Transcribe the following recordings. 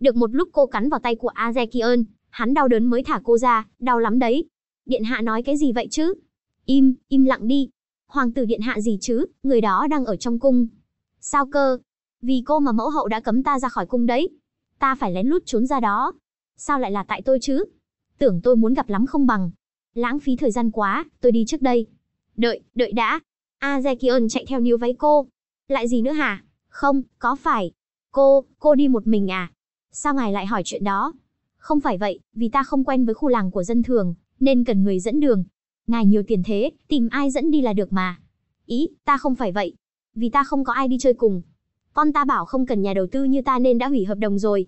Được một lúc cô cắn vào tay của Azekion, hắn đau đớn mới thả cô ra, đau lắm đấy. Điện hạ nói cái gì vậy chứ? Im, im lặng đi. Hoàng tử điện hạ gì chứ, người đó đang ở trong cung. Sao cơ? Vì cô mà mẫu hậu đã cấm ta ra khỏi cung đấy. Ta phải lén lút trốn ra đó. Sao lại là tại tôi chứ? Tưởng tôi muốn gặp lắm không bằng. Lãng phí thời gian quá, tôi đi trước đây. Đợi, đợi đã. Azekion chạy theo níu váy cô. Lại gì nữa hả? Không, có phải. Cô, cô đi một mình à? Sao ngài lại hỏi chuyện đó? Không phải vậy, vì ta không quen với khu làng của dân thường, nên cần người dẫn đường. Ngài nhiều tiền thế, tìm ai dẫn đi là được mà. Ý, ta không phải vậy. Vì ta không có ai đi chơi cùng. Con ta bảo không cần nhà đầu tư như ta nên đã hủy hợp đồng rồi.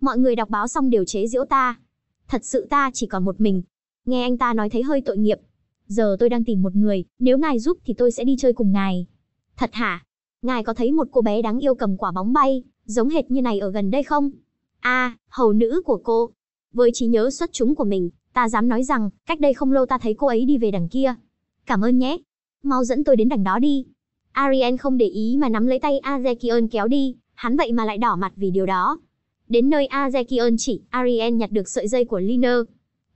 Mọi người đọc báo xong đều chế giễu ta. Thật sự ta chỉ còn một mình. Nghe anh ta nói thấy hơi tội nghiệp. Giờ tôi đang tìm một người, nếu ngài giúp thì tôi sẽ đi chơi cùng ngài. Thật hả? Ngài có thấy một cô bé đáng yêu cầm quả bóng bay, giống hệt như này ở gần đây không? a à, hầu nữ của cô. Với trí nhớ xuất chúng của mình, ta dám nói rằng, cách đây không lâu ta thấy cô ấy đi về đằng kia. Cảm ơn nhé. Mau dẫn tôi đến đằng đó đi. Ariel không để ý mà nắm lấy tay Azekion kéo đi, hắn vậy mà lại đỏ mặt vì điều đó. Đến nơi Azekion chỉ, Ariel nhặt được sợi dây của Liner.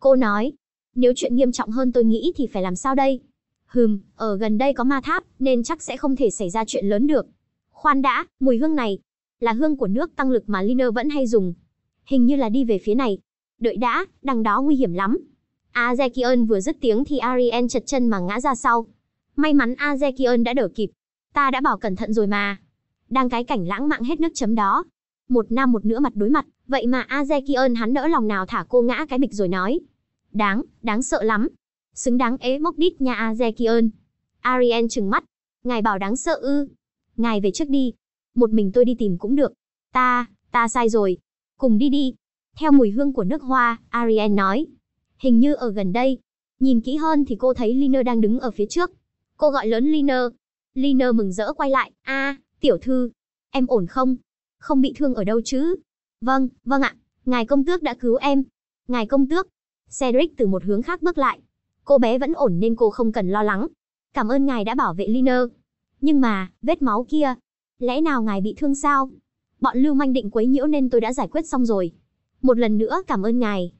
Cô nói, nếu chuyện nghiêm trọng hơn tôi nghĩ thì phải làm sao đây? Hừm, ở gần đây có ma tháp, nên chắc sẽ không thể xảy ra chuyện lớn được. Khoan đã, mùi hương này, là hương của nước tăng lực mà Liner vẫn hay dùng. Hình như là đi về phía này. Đợi đã, đằng đó nguy hiểm lắm. Azekion vừa dứt tiếng thì Arien chật chân mà ngã ra sau. May mắn Azekion đã đỡ kịp. Ta đã bảo cẩn thận rồi mà. Đang cái cảnh lãng mạn hết nước chấm đó. Một nam một nữ mặt đối mặt, vậy mà Azekion hắn đỡ lòng nào thả cô ngã cái bịch rồi nói. Đáng, đáng sợ lắm. Xứng đáng ế mốc đít nha Azekion. Arien trừng mắt. Ngài bảo đáng sợ ư. Ngài về trước đi, một mình tôi đi tìm cũng được. Ta, ta sai rồi. Cùng đi đi. Theo mùi hương của nước hoa, Ariel nói. Hình như ở gần đây. Nhìn kỹ hơn thì cô thấy Liner đang đứng ở phía trước. Cô gọi lớn Liner. Liner mừng rỡ quay lại. a à, tiểu thư, em ổn không? Không bị thương ở đâu chứ? Vâng, vâng ạ. Ngài công tước đã cứu em. Ngài công tước. Cedric từ một hướng khác bước lại. Cô bé vẫn ổn nên cô không cần lo lắng. Cảm ơn ngài đã bảo vệ Liner. Nhưng mà, vết máu kia, Lẽ nào ngài bị thương sao? Bọn lưu manh định quấy nhiễu nên tôi đã giải quyết xong rồi. Một lần nữa cảm ơn ngài.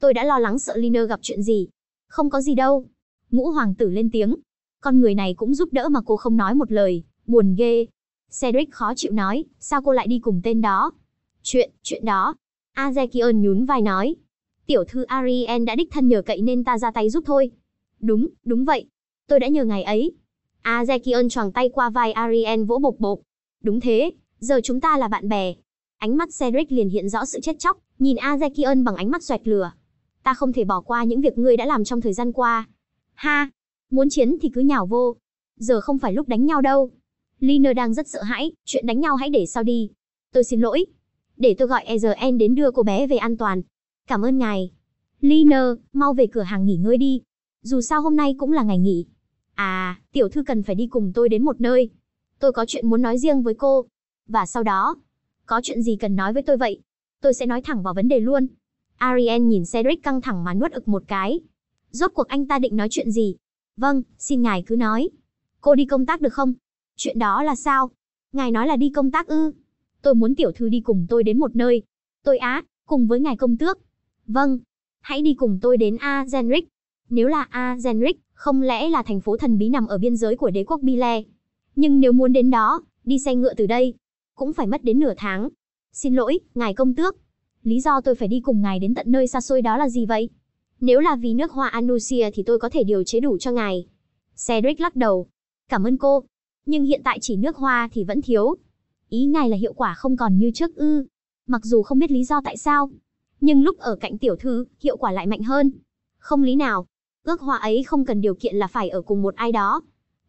Tôi đã lo lắng sợ Liner gặp chuyện gì. Không có gì đâu. Ngũ hoàng tử lên tiếng. Con người này cũng giúp đỡ mà cô không nói một lời. Buồn ghê. Cedric khó chịu nói, sao cô lại đi cùng tên đó? Chuyện, chuyện đó. Azekiel nhún vai nói. Tiểu thư Ariel đã đích thân nhờ cậy nên ta ra tay giúp thôi. Đúng, đúng vậy. Tôi đã nhờ ngài ấy. Azekiel choàng tay qua vai Ariel vỗ bộc bộc. Đúng thế, giờ chúng ta là bạn bè. Ánh mắt Cedric liền hiện rõ sự chết chóc, nhìn azekion bằng ánh mắt xoẹt lửa. Ta không thể bỏ qua những việc ngươi đã làm trong thời gian qua. Ha, muốn chiến thì cứ nhào vô. Giờ không phải lúc đánh nhau đâu. Lina đang rất sợ hãi, chuyện đánh nhau hãy để sau đi. Tôi xin lỗi. Để tôi gọi Ezern đến đưa cô bé về an toàn. Cảm ơn ngài. Lina, mau về cửa hàng nghỉ ngơi đi. Dù sao hôm nay cũng là ngày nghỉ. À, tiểu thư cần phải đi cùng tôi đến một nơi tôi có chuyện muốn nói riêng với cô. Và sau đó, có chuyện gì cần nói với tôi vậy? Tôi sẽ nói thẳng vào vấn đề luôn. Ariane nhìn Cedric căng thẳng mà nuốt ực một cái. Rốt cuộc anh ta định nói chuyện gì? Vâng, xin ngài cứ nói. Cô đi công tác được không? Chuyện đó là sao? Ngài nói là đi công tác ư? Tôi muốn tiểu thư đi cùng tôi đến một nơi. Tôi á, cùng với ngài công tước. Vâng, hãy đi cùng tôi đến A Genric. Nếu là A Genric, không lẽ là thành phố thần bí nằm ở biên giới của đế quốc Bile? Nhưng nếu muốn đến đó, đi xe ngựa từ đây, cũng phải mất đến nửa tháng. Xin lỗi, ngài công tước. Lý do tôi phải đi cùng ngài đến tận nơi xa xôi đó là gì vậy? Nếu là vì nước hoa Anusia thì tôi có thể điều chế đủ cho ngài. Cedric lắc đầu. Cảm ơn cô. Nhưng hiện tại chỉ nước hoa thì vẫn thiếu. Ý ngài là hiệu quả không còn như trước ư. Mặc dù không biết lý do tại sao. Nhưng lúc ở cạnh tiểu thư, hiệu quả lại mạnh hơn. Không lý nào. Ước hoa ấy không cần điều kiện là phải ở cùng một ai đó,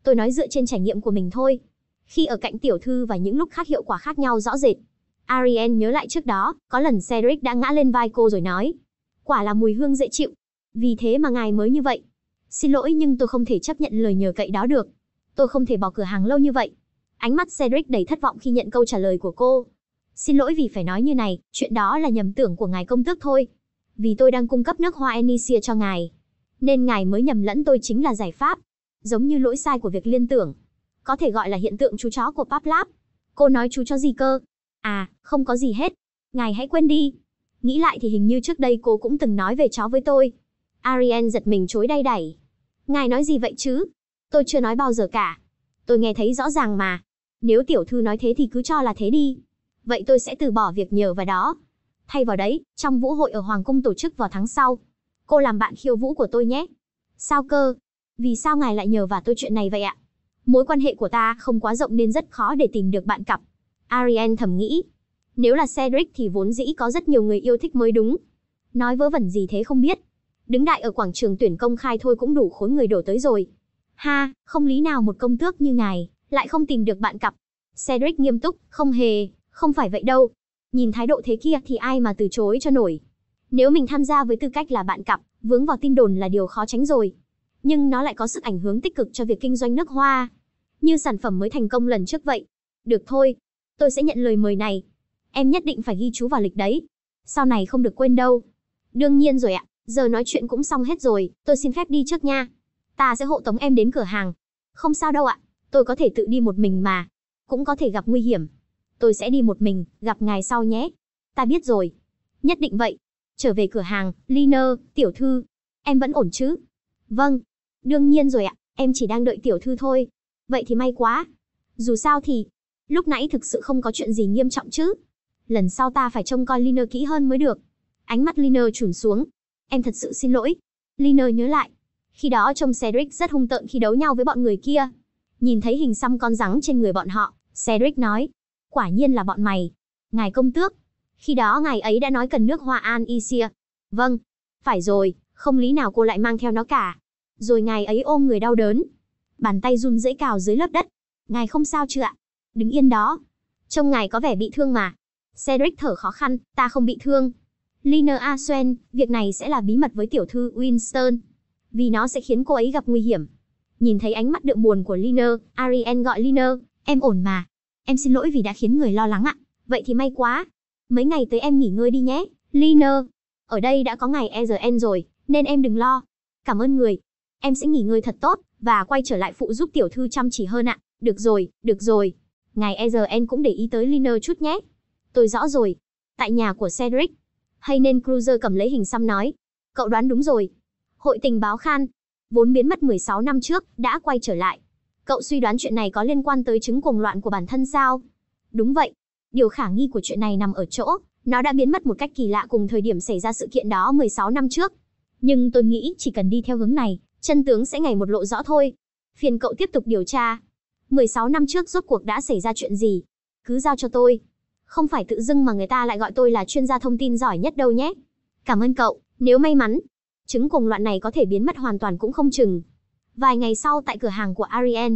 Tôi nói dựa trên trải nghiệm của mình thôi. Khi ở cạnh tiểu thư và những lúc khác hiệu quả khác nhau rõ rệt. Ariel nhớ lại trước đó, có lần Cedric đã ngã lên vai cô rồi nói. Quả là mùi hương dễ chịu. Vì thế mà ngài mới như vậy. Xin lỗi nhưng tôi không thể chấp nhận lời nhờ cậy đó được. Tôi không thể bỏ cửa hàng lâu như vậy. Ánh mắt Cedric đầy thất vọng khi nhận câu trả lời của cô. Xin lỗi vì phải nói như này, chuyện đó là nhầm tưởng của ngài công tước thôi. Vì tôi đang cung cấp nước hoa Enicia cho ngài. Nên ngài mới nhầm lẫn tôi chính là giải pháp giống như lỗi sai của việc liên tưởng. Có thể gọi là hiện tượng chú chó của Paplap. Cô nói chú chó gì cơ? À, không có gì hết. Ngài hãy quên đi. Nghĩ lại thì hình như trước đây cô cũng từng nói về chó với tôi. Ariane giật mình chối đay đẩy. Ngài nói gì vậy chứ? Tôi chưa nói bao giờ cả. Tôi nghe thấy rõ ràng mà. Nếu tiểu thư nói thế thì cứ cho là thế đi. Vậy tôi sẽ từ bỏ việc nhờ vào đó. Thay vào đấy, trong vũ hội ở Hoàng Cung tổ chức vào tháng sau. Cô làm bạn khiêu vũ của tôi nhé. Sao cơ? vì sao ngài lại nhờ vả tôi chuyện này vậy ạ? Mối quan hệ của ta không quá rộng nên rất khó để tìm được bạn cặp. arien thầm nghĩ. Nếu là Cedric thì vốn dĩ có rất nhiều người yêu thích mới đúng. Nói vớ vẩn gì thế không biết. Đứng đại ở quảng trường tuyển công khai thôi cũng đủ khối người đổ tới rồi. Ha, không lý nào một công tước như ngài, lại không tìm được bạn cặp. Cedric nghiêm túc, không hề, không phải vậy đâu. Nhìn thái độ thế kia thì ai mà từ chối cho nổi. Nếu mình tham gia với tư cách là bạn cặp, vướng vào tin đồn là điều khó tránh rồi nhưng nó lại có sức ảnh hưởng tích cực cho việc kinh doanh nước hoa. Như sản phẩm mới thành công lần trước vậy. Được thôi, tôi sẽ nhận lời mời này. Em nhất định phải ghi chú vào lịch đấy. Sau này không được quên đâu. Đương nhiên rồi ạ, giờ nói chuyện cũng xong hết rồi, tôi xin phép đi trước nha. Ta sẽ hộ tống em đến cửa hàng. Không sao đâu ạ, tôi có thể tự đi một mình mà. Cũng có thể gặp nguy hiểm. Tôi sẽ đi một mình, gặp ngài sau nhé. Ta biết rồi. Nhất định vậy. Trở về cửa hàng, Liner, tiểu thư. Em vẫn ổn chứ? Vâng, Đương nhiên rồi ạ, em chỉ đang đợi tiểu thư thôi. Vậy thì may quá. Dù sao thì, lúc nãy thực sự không có chuyện gì nghiêm trọng chứ. Lần sau ta phải trông coi Liner kỹ hơn mới được. Ánh mắt Liner trùn xuống. Em thật sự xin lỗi. Liner nhớ lại. Khi đó trông Cedric rất hung tợn khi đấu nhau với bọn người kia. Nhìn thấy hình xăm con rắn trên người bọn họ, Cedric nói. Quả nhiên là bọn mày. Ngài công tước. Khi đó ngài ấy đã nói cần nước hoa an Isia. Vâng. Phải rồi, không lý nào cô lại mang theo nó cả rồi ngài ấy ôm người đau đớn. Bàn tay run rẩy cào dưới lớp đất. Ngài không sao chứ ạ? Đứng yên đó. Trông ngài có vẻ bị thương mà. Cedric thở khó khăn, ta không bị thương. Lina Aswen, việc này sẽ là bí mật với tiểu thư Winston. Vì nó sẽ khiến cô ấy gặp nguy hiểm. Nhìn thấy ánh mắt đượm buồn của Lina, Ariel gọi Lina, em ổn mà. Em xin lỗi vì đã khiến người lo lắng ạ. Vậy thì may quá. Mấy ngày tới em nghỉ ngơi đi nhé, Lina. Ở đây đã có ngày Ezren rồi, nên em đừng lo. Cảm ơn người, em sẽ nghỉ ngơi thật tốt, và quay trở lại phụ giúp tiểu thư chăm chỉ hơn ạ. Được rồi, được rồi. Ngài Ezern cũng để ý tới Liner chút nhé. Tôi rõ rồi. Tại nhà của Cedric. Hay nên Cruiser cầm lấy hình xăm nói. Cậu đoán đúng rồi. Hội tình báo Khan, vốn biến mất 16 năm trước, đã quay trở lại. Cậu suy đoán chuyện này có liên quan tới chứng cuồng loạn của bản thân sao? Đúng vậy. Điều khả nghi của chuyện này nằm ở chỗ, nó đã biến mất một cách kỳ lạ cùng thời điểm xảy ra sự kiện đó 16 năm trước. Nhưng tôi nghĩ chỉ cần đi theo hướng này, Chân tướng sẽ ngày một lộ rõ thôi. Phiền cậu tiếp tục điều tra. 16 năm trước rốt cuộc đã xảy ra chuyện gì? Cứ giao cho tôi. Không phải tự dưng mà người ta lại gọi tôi là chuyên gia thông tin giỏi nhất đâu nhé. Cảm ơn cậu, nếu may mắn. Chứng cùng loạn này có thể biến mất hoàn toàn cũng không chừng. Vài ngày sau tại cửa hàng của Ariel.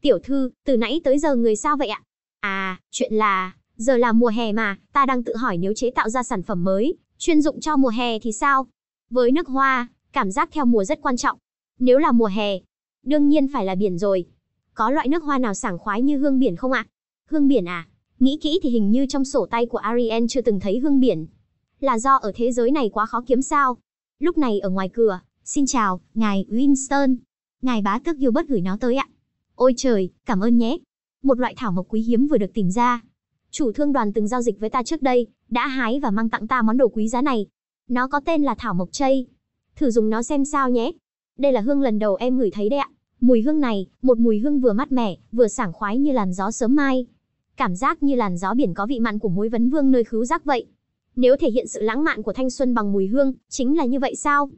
Tiểu thư, từ nãy tới giờ người sao vậy ạ? À, chuyện là, giờ là mùa hè mà, ta đang tự hỏi nếu chế tạo ra sản phẩm mới, chuyên dụng cho mùa hè thì sao? Với nước hoa, cảm giác theo mùa rất quan trọng. Nếu là mùa hè, đương nhiên phải là biển rồi. Có loại nước hoa nào sảng khoái như hương biển không ạ? À? Hương biển à? Nghĩ kỹ thì hình như trong sổ tay của Ariel chưa từng thấy hương biển. Là do ở thế giới này quá khó kiếm sao? Lúc này ở ngoài cửa, xin chào, ngài Winston. Ngài bá tước Gilbert gửi nó tới ạ. Ôi trời, cảm ơn nhé. Một loại thảo mộc quý hiếm vừa được tìm ra. Chủ thương đoàn từng giao dịch với ta trước đây, đã hái và mang tặng ta món đồ quý giá này. Nó có tên là thảo mộc chay. Thử dùng nó xem sao nhé. Đây là hương lần đầu em ngửi thấy đấy ạ. Mùi hương này, một mùi hương vừa mát mẻ, vừa sảng khoái như làn gió sớm mai. Cảm giác như làn gió biển có vị mặn của mối vấn vương nơi khứu giác vậy. Nếu thể hiện sự lãng mạn của thanh xuân bằng mùi hương, chính là như vậy sao?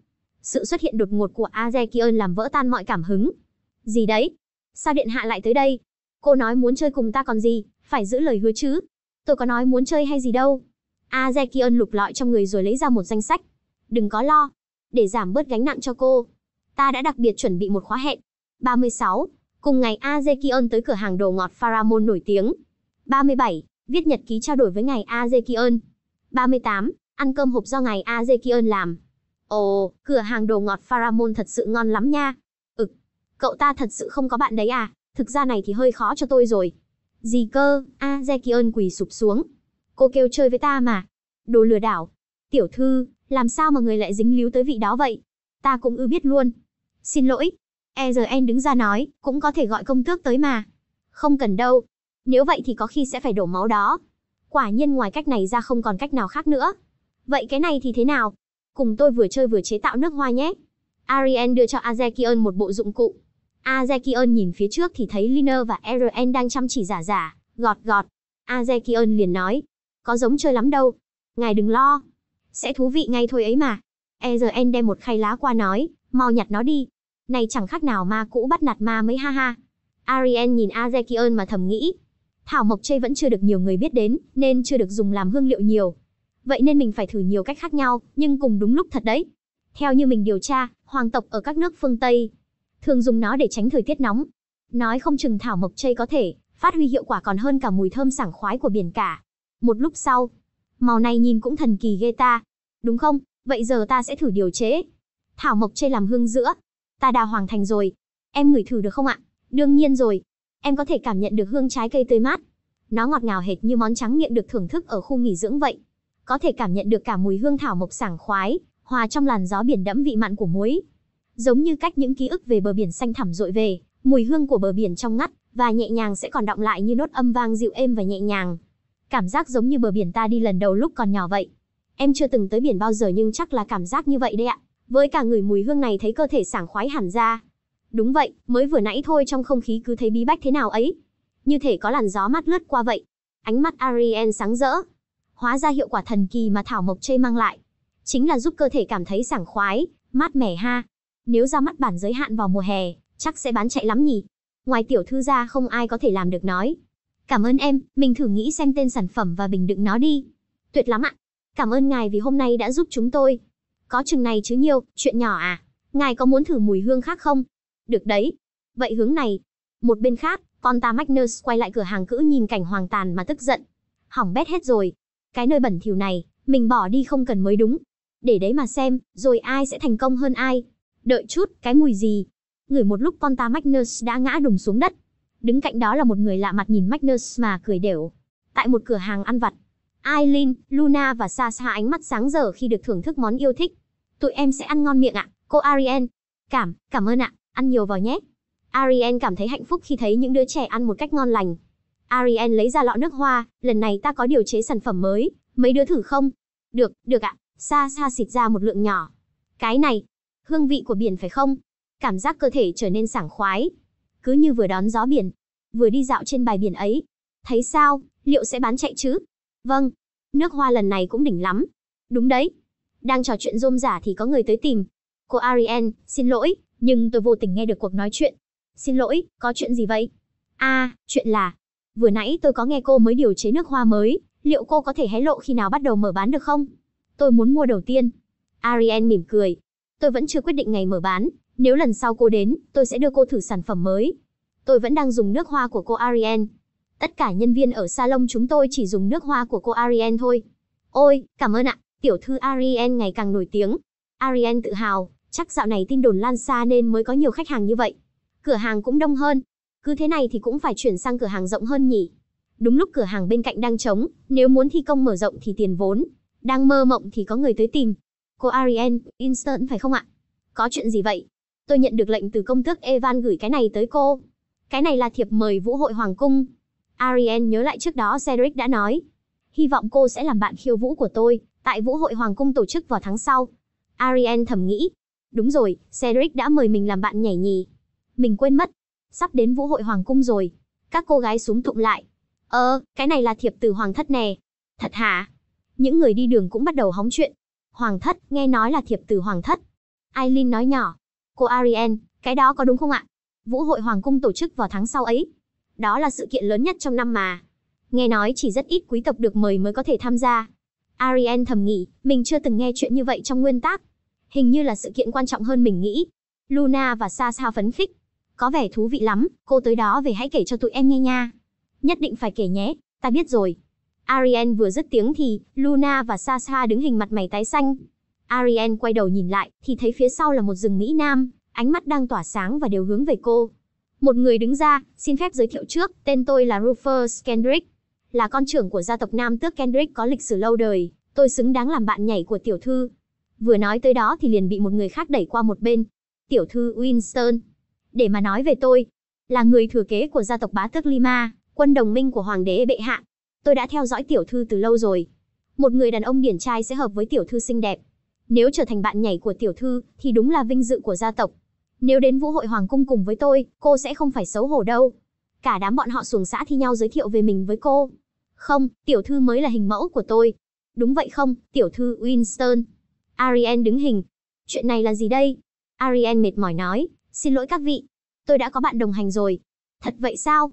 Sự xuất hiện đột ngột của Azekion làm vỡ tan mọi cảm hứng. Gì đấy? Sao điện hạ lại tới đây? Cô nói muốn chơi cùng ta còn gì, phải giữ lời hứa chứ. Tôi có nói muốn chơi hay gì đâu. Azekion lục lọi trong người rồi lấy ra một danh sách. Đừng có lo. Để giảm bớt gánh nặng cho cô, Ta đã đặc biệt chuẩn bị một khóa hẹn. 36. Cùng ngày Azekion tới cửa hàng đồ ngọt Faramon nổi tiếng. 37. Viết nhật ký trao đổi với ngài Azekion. 38. Ăn cơm hộp do ngài Azekion làm. Ồ, cửa hàng đồ ngọt Faramon thật sự ngon lắm nha. Ực, ừ, cậu ta thật sự không có bạn đấy à? Thực ra này thì hơi khó cho tôi rồi. Gì cơ, Azekion quỳ sụp xuống. Cô kêu chơi với ta mà. Đồ lừa đảo. Tiểu thư, làm sao mà người lại dính líu tới vị đó vậy? Ta cũng ư biết luôn. Xin lỗi. Ezern đứng ra nói, cũng có thể gọi công tước tới mà. Không cần đâu. Nếu vậy thì có khi sẽ phải đổ máu đó. Quả nhiên ngoài cách này ra không còn cách nào khác nữa. Vậy cái này thì thế nào? Cùng tôi vừa chơi vừa chế tạo nước hoa nhé. Ariel đưa cho Azekion một bộ dụng cụ. Azekion nhìn phía trước thì thấy Liner và Eren đang chăm chỉ giả giả, gọt gọt. Azekion liền nói, có giống chơi lắm đâu. Ngài đừng lo, sẽ thú vị ngay thôi ấy mà. Ezern đem một khay lá qua nói, mau nhặt nó đi. Này chẳng khác nào ma cũ bắt nạt ma mới ha ha. Arien nhìn Azekion mà thầm nghĩ. Thảo mộc chây vẫn chưa được nhiều người biết đến, nên chưa được dùng làm hương liệu nhiều. Vậy nên mình phải thử nhiều cách khác nhau, nhưng cùng đúng lúc thật đấy. Theo như mình điều tra, hoàng tộc ở các nước phương Tây thường dùng nó để tránh thời tiết nóng. Nói không chừng thảo mộc chây có thể phát huy hiệu quả còn hơn cả mùi thơm sảng khoái của biển cả. Một lúc sau, màu này nhìn cũng thần kỳ ghê ta. Đúng không? Vậy giờ ta sẽ thử điều chế. Thảo mộc chê làm hương giữa, ta đã hoàn thành rồi. Em ngửi thử được không ạ? Đương nhiên rồi. Em có thể cảm nhận được hương trái cây tươi mát. Nó ngọt ngào hệt như món trắng miệng được thưởng thức ở khu nghỉ dưỡng vậy. Có thể cảm nhận được cả mùi hương thảo mộc sảng khoái, hòa trong làn gió biển đẫm vị mặn của muối. Giống như cách những ký ức về bờ biển xanh thẳm dội về, mùi hương của bờ biển trong ngắt và nhẹ nhàng sẽ còn đọng lại như nốt âm vang dịu êm và nhẹ nhàng. Cảm giác giống như bờ biển ta đi lần đầu lúc còn nhỏ vậy. Em chưa từng tới biển bao giờ nhưng chắc là cảm giác như vậy đấy ạ. Với cả người mùi hương này thấy cơ thể sảng khoái hẳn ra. Đúng vậy, mới vừa nãy thôi trong không khí cứ thấy bí bách thế nào ấy. Như thể có làn gió mát lướt qua vậy. Ánh mắt Ariel sáng rỡ. Hóa ra hiệu quả thần kỳ mà Thảo Mộc Chê mang lại. Chính là giúp cơ thể cảm thấy sảng khoái, mát mẻ ha. Nếu ra mắt bản giới hạn vào mùa hè, chắc sẽ bán chạy lắm nhỉ. Ngoài tiểu thư ra không ai có thể làm được nói. Cảm ơn em, mình thử nghĩ xem tên sản phẩm và bình đựng nó đi. Tuyệt lắm ạ. Cảm ơn ngài vì hôm nay đã giúp chúng tôi. Có chừng này chứ nhiều, chuyện nhỏ à? Ngài có muốn thử mùi hương khác không? Được đấy. Vậy hướng này. Một bên khác, con ta Magnus quay lại cửa hàng cữ nhìn cảnh hoàng tàn mà tức giận. Hỏng bét hết rồi. Cái nơi bẩn thỉu này, mình bỏ đi không cần mới đúng. Để đấy mà xem, rồi ai sẽ thành công hơn ai. Đợi chút, cái mùi gì? Ngửi một lúc con ta Magnus đã ngã đùng xuống đất. Đứng cạnh đó là một người lạ mặt nhìn Magnus mà cười đều. Tại một cửa hàng ăn vặt, Aileen, Luna và Sasha ánh mắt sáng rỡ khi được thưởng thức món yêu thích. Tụi em sẽ ăn ngon miệng ạ, cô Ariel. Cảm, cảm ơn ạ, ăn nhiều vào nhé. Ariel cảm thấy hạnh phúc khi thấy những đứa trẻ ăn một cách ngon lành. Ariel lấy ra lọ nước hoa, lần này ta có điều chế sản phẩm mới, mấy đứa thử không? Được, được ạ, Sasha xịt ra một lượng nhỏ. Cái này, hương vị của biển phải không? Cảm giác cơ thể trở nên sảng khoái. Cứ như vừa đón gió biển, vừa đi dạo trên bài biển ấy. Thấy sao, liệu sẽ bán chạy chứ? Vâng, nước hoa lần này cũng đỉnh lắm. Đúng đấy. Đang trò chuyện rôm giả thì có người tới tìm. Cô arien xin lỗi, nhưng tôi vô tình nghe được cuộc nói chuyện. Xin lỗi, có chuyện gì vậy? À, chuyện là, vừa nãy tôi có nghe cô mới điều chế nước hoa mới, liệu cô có thể hé lộ khi nào bắt đầu mở bán được không? Tôi muốn mua đầu tiên. arien mỉm cười. Tôi vẫn chưa quyết định ngày mở bán, nếu lần sau cô đến, tôi sẽ đưa cô thử sản phẩm mới. Tôi vẫn đang dùng nước hoa của cô Ariane. Tất cả nhân viên ở salon chúng tôi chỉ dùng nước hoa của cô Ariel thôi. Ôi, cảm ơn ạ, tiểu thư Ariel ngày càng nổi tiếng. Ariel tự hào, chắc dạo này tin đồn lan xa nên mới có nhiều khách hàng như vậy. Cửa hàng cũng đông hơn. Cứ thế này thì cũng phải chuyển sang cửa hàng rộng hơn nhỉ. Đúng lúc cửa hàng bên cạnh đang trống, nếu muốn thi công mở rộng thì tiền vốn. Đang mơ mộng thì có người tới tìm. Cô Ariel, Instant phải không ạ? Có chuyện gì vậy? Tôi nhận được lệnh từ công tước Evan gửi cái này tới cô. Cái này là thiệp mời vũ hội Hoàng Cung, Ariel nhớ lại trước đó Cedric đã nói. Hy vọng cô sẽ làm bạn khiêu vũ của tôi, tại vũ hội Hoàng cung tổ chức vào tháng sau. Ariel thầm nghĩ. Đúng rồi, Cedric đã mời mình làm bạn nhảy nhì. Mình quên mất. Sắp đến vũ hội Hoàng cung rồi. Các cô gái xuống tụng lại. Ờ, cái này là thiệp từ Hoàng thất nè. Thật hả? Những người đi đường cũng bắt đầu hóng chuyện. Hoàng thất, nghe nói là thiệp từ Hoàng thất. Aileen nói nhỏ. Cô Ariel, cái đó có đúng không ạ? Vũ hội Hoàng cung tổ chức vào tháng sau ấy. Đó là sự kiện lớn nhất trong năm mà. Nghe nói chỉ rất ít quý tộc được mời mới có thể tham gia. Ariel thầm nghĩ, mình chưa từng nghe chuyện như vậy trong nguyên tác. Hình như là sự kiện quan trọng hơn mình nghĩ. Luna và Sa Sa phấn khích. Có vẻ thú vị lắm, cô tới đó về hãy kể cho tụi em nghe nha. Nhất định phải kể nhé, ta biết rồi. Ariel vừa dứt tiếng thì, Luna và Sa Sa đứng hình mặt mày tái xanh. Ariel quay đầu nhìn lại, thì thấy phía sau là một rừng Mỹ Nam, ánh mắt đang tỏa sáng và đều hướng về cô. Một người đứng ra, xin phép giới thiệu trước, tên tôi là Rufus Kendrick. Là con trưởng của gia tộc Nam Tước Kendrick có lịch sử lâu đời, tôi xứng đáng làm bạn nhảy của tiểu thư. Vừa nói tới đó thì liền bị một người khác đẩy qua một bên. Tiểu thư Winston. Để mà nói về tôi, là người thừa kế của gia tộc bá tước Lima, quân đồng minh của hoàng đế bệ hạ. Tôi đã theo dõi tiểu thư từ lâu rồi. Một người đàn ông điển trai sẽ hợp với tiểu thư xinh đẹp. Nếu trở thành bạn nhảy của tiểu thư thì đúng là vinh dự của gia tộc. Nếu đến vũ hội hoàng cung cùng với tôi, cô sẽ không phải xấu hổ đâu. Cả đám bọn họ xuồng xã thi nhau giới thiệu về mình với cô. Không, tiểu thư mới là hình mẫu của tôi. Đúng vậy không, tiểu thư Winston. Ariane đứng hình. Chuyện này là gì đây? Ariane mệt mỏi nói, xin lỗi các vị. Tôi đã có bạn đồng hành rồi. Thật vậy sao?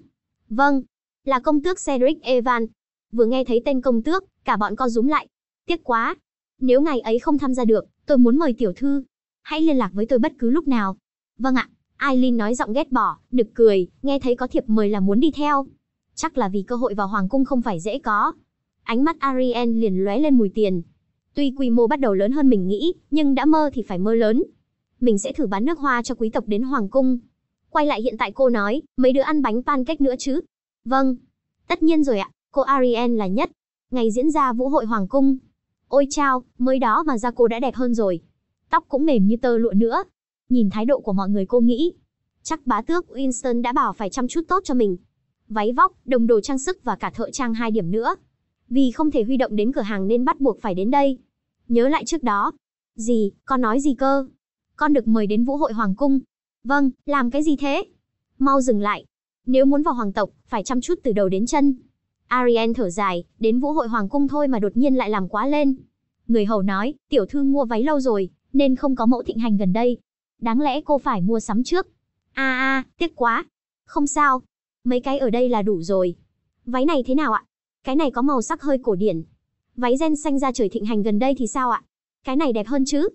Vâng, là công tước Cedric Evan. Vừa nghe thấy tên công tước, cả bọn co rúm lại. Tiếc quá. Nếu ngày ấy không tham gia được, tôi muốn mời tiểu thư. Hãy liên lạc với tôi bất cứ lúc nào. Vâng ạ, Aileen nói giọng ghét bỏ, đực cười, nghe thấy có thiệp mời là muốn đi theo. Chắc là vì cơ hội vào hoàng cung không phải dễ có. Ánh mắt Ariel liền lóe lên mùi tiền. Tuy quy mô bắt đầu lớn hơn mình nghĩ, nhưng đã mơ thì phải mơ lớn. Mình sẽ thử bán nước hoa cho quý tộc đến hoàng cung. Quay lại hiện tại cô nói, mấy đứa ăn bánh pancake nữa chứ? Vâng. Tất nhiên rồi ạ, cô Ariel là nhất. Ngày diễn ra vũ hội hoàng cung. Ôi chao, mới đó mà da cô đã đẹp hơn rồi. Tóc cũng mềm như tơ lụa nữa, Nhìn thái độ của mọi người cô nghĩ, chắc bá tước Winston đã bảo phải chăm chút tốt cho mình. Váy vóc, đồng đồ trang sức và cả thợ trang hai điểm nữa. Vì không thể huy động đến cửa hàng nên bắt buộc phải đến đây. Nhớ lại trước đó. Gì, con nói gì cơ? Con được mời đến vũ hội hoàng cung. Vâng, làm cái gì thế? Mau dừng lại. Nếu muốn vào hoàng tộc, phải chăm chút từ đầu đến chân. Ariel thở dài, đến vũ hội hoàng cung thôi mà đột nhiên lại làm quá lên. Người hầu nói, tiểu thư mua váy lâu rồi, nên không có mẫu thịnh hành gần đây, đáng lẽ cô phải mua sắm trước. A à, à, tiếc quá. Không sao, mấy cái ở đây là đủ rồi. Váy này thế nào ạ? Cái này có màu sắc hơi cổ điển. Váy ren xanh ra trời thịnh hành gần đây thì sao ạ? Cái này đẹp hơn chứ?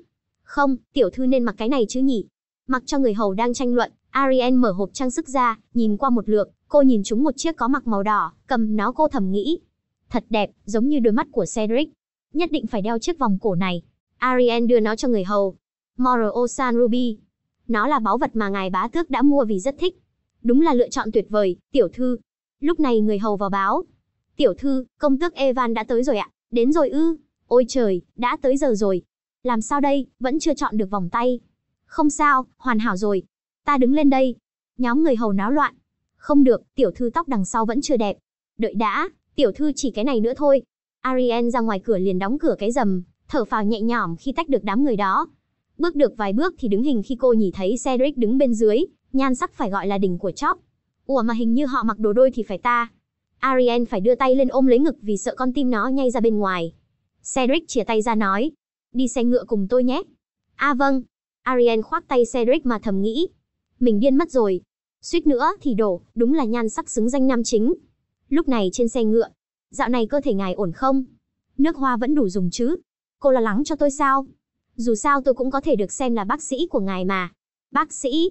Không, tiểu thư nên mặc cái này chứ nhỉ? Mặc cho người hầu đang tranh luận, Ariel mở hộp trang sức ra, nhìn qua một lượt, cô nhìn chúng một chiếc có mặc màu đỏ, cầm nó cô thầm nghĩ. Thật đẹp, giống như đôi mắt của Cedric. Nhất định phải đeo chiếc vòng cổ này. Ariel đưa nó cho người hầu, Moro San Ruby. Nó là báu vật mà ngài bá tước đã mua vì rất thích. Đúng là lựa chọn tuyệt vời, tiểu thư. Lúc này người hầu vào báo. Tiểu thư, công tước Evan đã tới rồi ạ, đến rồi ư. Ôi trời, đã tới giờ rồi. Làm sao đây, vẫn chưa chọn được vòng tay. Không sao, hoàn hảo rồi. Ta đứng lên đây. Nhóm người hầu náo loạn. Không được, tiểu thư tóc đằng sau vẫn chưa đẹp. Đợi đã, tiểu thư chỉ cái này nữa thôi. Ariel ra ngoài cửa liền đóng cửa cái rầm, thở phào nhẹ nhõm khi tách được đám người đó. Bước được vài bước thì đứng hình khi cô nhìn thấy Cedric đứng bên dưới, nhan sắc phải gọi là đỉnh của chóp. Ủa mà hình như họ mặc đồ đôi thì phải ta. Ariel phải đưa tay lên ôm lấy ngực vì sợ con tim nó nhay ra bên ngoài. Cedric chìa tay ra nói, đi xe ngựa cùng tôi nhé. À vâng. Ariel khoác tay Cedric mà thầm nghĩ. Mình điên mất rồi. Suýt nữa thì đổ, đúng là nhan sắc xứng danh nam chính. Lúc này trên xe ngựa, dạo này cơ thể ngài ổn không? Nước hoa vẫn đủ dùng chứ? Cô lo lắng cho tôi sao? Dù sao tôi cũng có thể được xem là bác sĩ của ngài mà. Bác sĩ?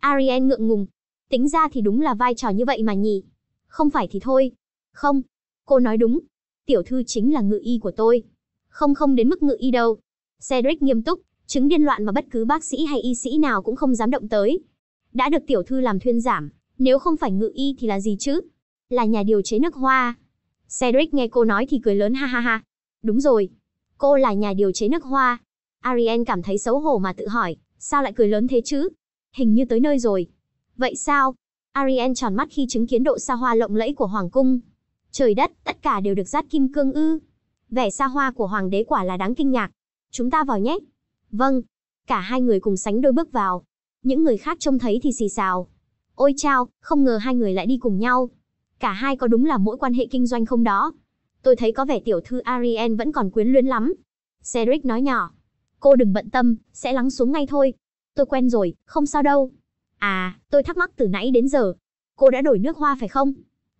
Ariel ngượng ngùng. Tính ra thì đúng là vai trò như vậy mà nhỉ. Không phải thì thôi. Không. Cô nói đúng. Tiểu thư chính là ngự y của tôi. Không không đến mức ngự y đâu. Cedric nghiêm túc, chứng điên loạn mà bất cứ bác sĩ hay y sĩ nào cũng không dám động tới. Đã được tiểu thư làm thuyên giảm, nếu không phải ngự y thì là gì chứ? Là nhà điều chế nước hoa. Cedric nghe cô nói thì cười lớn ha ha ha. Đúng rồi, cô là nhà điều chế nước hoa. Ariel cảm thấy xấu hổ mà tự hỏi, sao lại cười lớn thế chứ? Hình như tới nơi rồi. Vậy sao? Ariel tròn mắt khi chứng kiến độ xa hoa lộng lẫy của hoàng cung. Trời đất, tất cả đều được dát kim cương ư? Vẻ xa hoa của hoàng đế quả là đáng kinh ngạc. Chúng ta vào nhé. Vâng. Cả hai người cùng sánh đôi bước vào. Những người khác trông thấy thì xì xào. Ôi chao, không ngờ hai người lại đi cùng nhau. Cả hai có đúng là mỗi quan hệ kinh doanh không đó? Tôi thấy có vẻ tiểu thư Ariel vẫn còn quyến luyến lắm. Cedric nói nhỏ, Cô đừng bận tâm, sẽ lắng xuống ngay thôi. Tôi quen rồi, không sao đâu. À, tôi thắc mắc từ nãy đến giờ. Cô đã đổi nước hoa phải không?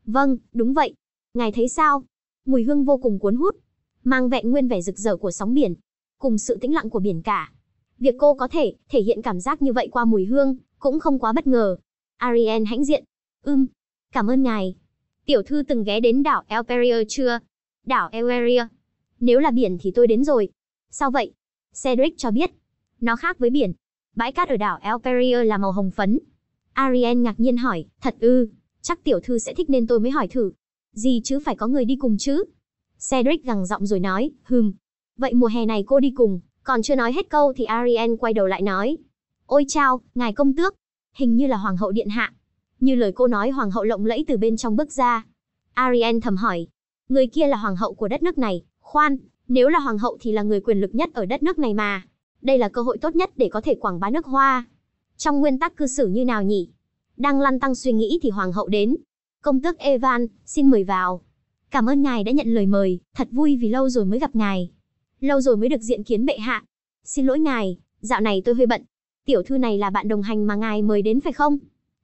Vâng, đúng vậy. Ngài thấy sao? Mùi hương vô cùng cuốn hút, mang vẹn nguyên vẻ rực rỡ của sóng biển, cùng sự tĩnh lặng của biển cả. Việc cô có thể thể hiện cảm giác như vậy qua mùi hương cũng không quá bất ngờ. Ariel hãnh diện, "Ừm, cảm ơn ngài. Tiểu thư từng ghé đến đảo Elperia chưa? Đảo Elperia? Nếu là biển thì tôi đến rồi. Sao vậy? Cedric cho biết. Nó khác với biển. Bãi cát ở đảo El Perrier là màu hồng phấn. Ariel ngạc nhiên hỏi, thật ư, chắc tiểu thư sẽ thích nên tôi mới hỏi thử. Gì chứ phải có người đi cùng chứ? Cedric gằn giọng rồi nói, hừm. Vậy mùa hè này cô đi cùng, còn chưa nói hết câu thì Ariel quay đầu lại nói. Ôi chao, ngài công tước, hình như là hoàng hậu điện hạ. Như lời cô nói hoàng hậu lộng lẫy từ bên trong bước ra. Ariel thầm hỏi, người kia là hoàng hậu của đất nước này, khoan, nếu là hoàng hậu thì là người quyền lực nhất ở đất nước này mà. Đây là cơ hội tốt nhất để có thể quảng bá nước hoa. Trong nguyên tắc cư xử như nào nhỉ? Đang lăn tăng suy nghĩ thì hoàng hậu đến. Công tước Evan, xin mời vào. Cảm ơn ngài đã nhận lời mời, thật vui vì lâu rồi mới gặp ngài. Lâu rồi mới được diện kiến bệ hạ. Xin lỗi ngài, dạo này tôi hơi bận. Tiểu thư này là bạn đồng hành mà ngài mời đến phải không?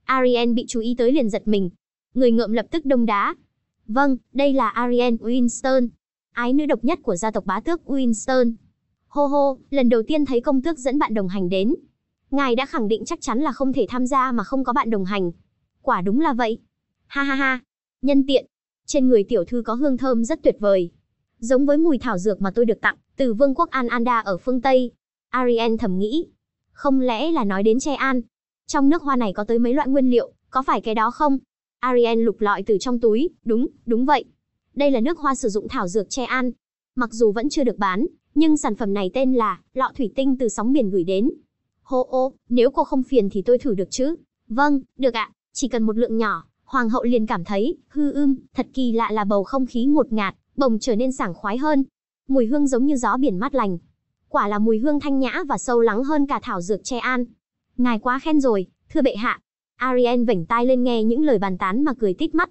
Arien bị chú ý tới liền giật mình. Người ngợm lập tức đông đá. Vâng, đây là Arien Winston, ái nữ độc nhất của gia tộc bá tước Winston. Hô hô, lần đầu tiên thấy công tước dẫn bạn đồng hành đến. Ngài đã khẳng định chắc chắn là không thể tham gia mà không có bạn đồng hành. Quả đúng là vậy. Ha ha ha. Nhân tiện. Trên người tiểu thư có hương thơm rất tuyệt vời. Giống với mùi thảo dược mà tôi được tặng từ vương quốc Ananda ở phương Tây. Ariel thầm nghĩ. Không lẽ là nói đến che an? Trong nước hoa này có tới mấy loại nguyên liệu, có phải cái đó không? Ariel lục lọi từ trong túi, đúng, đúng vậy, đây là nước hoa sử dụng thảo dược che an. Mặc dù vẫn chưa được bán, nhưng sản phẩm này tên là lọ thủy tinh từ sóng biển gửi đến. Hô ô, nếu cô không phiền thì tôi thử được chứ? Vâng, được ạ, chỉ cần một lượng nhỏ. Hoàng hậu liền cảm thấy, hư ưm, thật kỳ lạ là bầu không khí ngột ngạt, bồng trở nên sảng khoái hơn. Mùi hương giống như gió biển mát lành. Quả là mùi hương thanh nhã và sâu lắng hơn cả thảo dược che an. Ngài quá khen rồi, thưa bệ hạ. Ariel vểnh tai lên nghe những lời bàn tán mà cười tít mắt.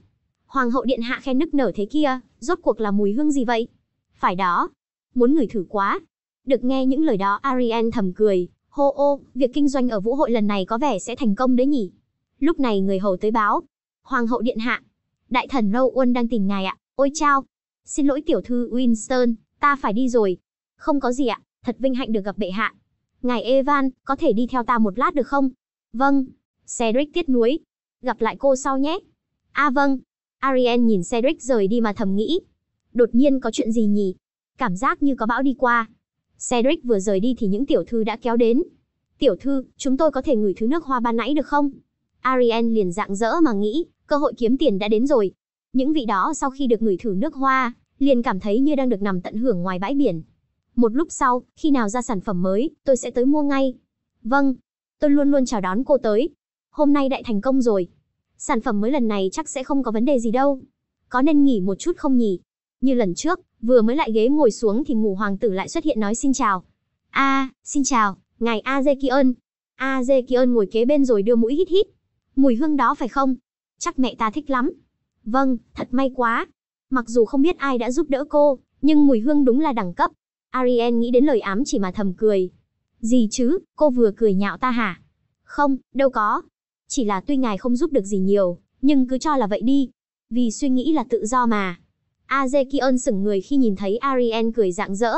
Hoàng hậu điện hạ khen nức nở thế kia, rốt cuộc là mùi hương gì vậy? Phải đó, muốn ngửi thử quá. Được nghe những lời đó Ariel thầm cười, hô ô, việc kinh doanh ở vũ hội lần này có vẻ sẽ thành công đấy nhỉ. Lúc này người hầu tới báo, Hoàng hậu điện hạ, đại thần Lâu Uân đang tìm ngài ạ, ôi chao. Xin lỗi tiểu thư Winston, ta phải đi rồi. Không có gì ạ, thật vinh hạnh được gặp bệ hạ. Ngài Evan, có thể đi theo ta một lát được không? Vâng, Cedric tiếc nuối. Gặp lại cô sau nhé. À vâng, Ariel nhìn Cedric rời đi mà thầm nghĩ. Đột nhiên có chuyện gì nhỉ? Cảm giác như có bão đi qua. Cedric vừa rời đi thì những tiểu thư đã kéo đến. Tiểu thư, chúng tôi có thể ngửi thứ nước hoa ban nãy được không? Ariel liền dạng dỡ mà nghĩ, cơ hội kiếm tiền đã đến rồi. Những vị đó sau khi được ngửi thử nước hoa, liền cảm thấy như đang được nằm tận hưởng ngoài bãi biển. Một lúc sau, khi nào ra sản phẩm mới, tôi sẽ tới mua ngay. Vâng, tôi luôn luôn chào đón cô tới. Hôm nay đại thành công rồi sản phẩm mới lần này chắc sẽ không có vấn đề gì đâu. Có nên nghỉ một chút không nhỉ? Như lần trước, vừa mới lại ghế ngồi xuống thì ngủ hoàng tử lại xuất hiện nói xin chào. A, à, xin chào, ngài Aze Kion. Aze Kion ngồi kế bên rồi đưa mũi hít hít. Mùi hương đó phải không? Chắc mẹ ta thích lắm. Vâng, thật may quá. Mặc dù không biết ai đã giúp đỡ cô, nhưng mùi hương đúng là đẳng cấp. Ariel nghĩ đến lời ám chỉ mà thầm cười. Gì chứ, cô vừa cười nhạo ta hả? Không, đâu có, chỉ là tuy ngài không giúp được gì nhiều, nhưng cứ cho là vậy đi. Vì suy nghĩ là tự do mà. Azekion sững người khi nhìn thấy Arien cười rạng rỡ.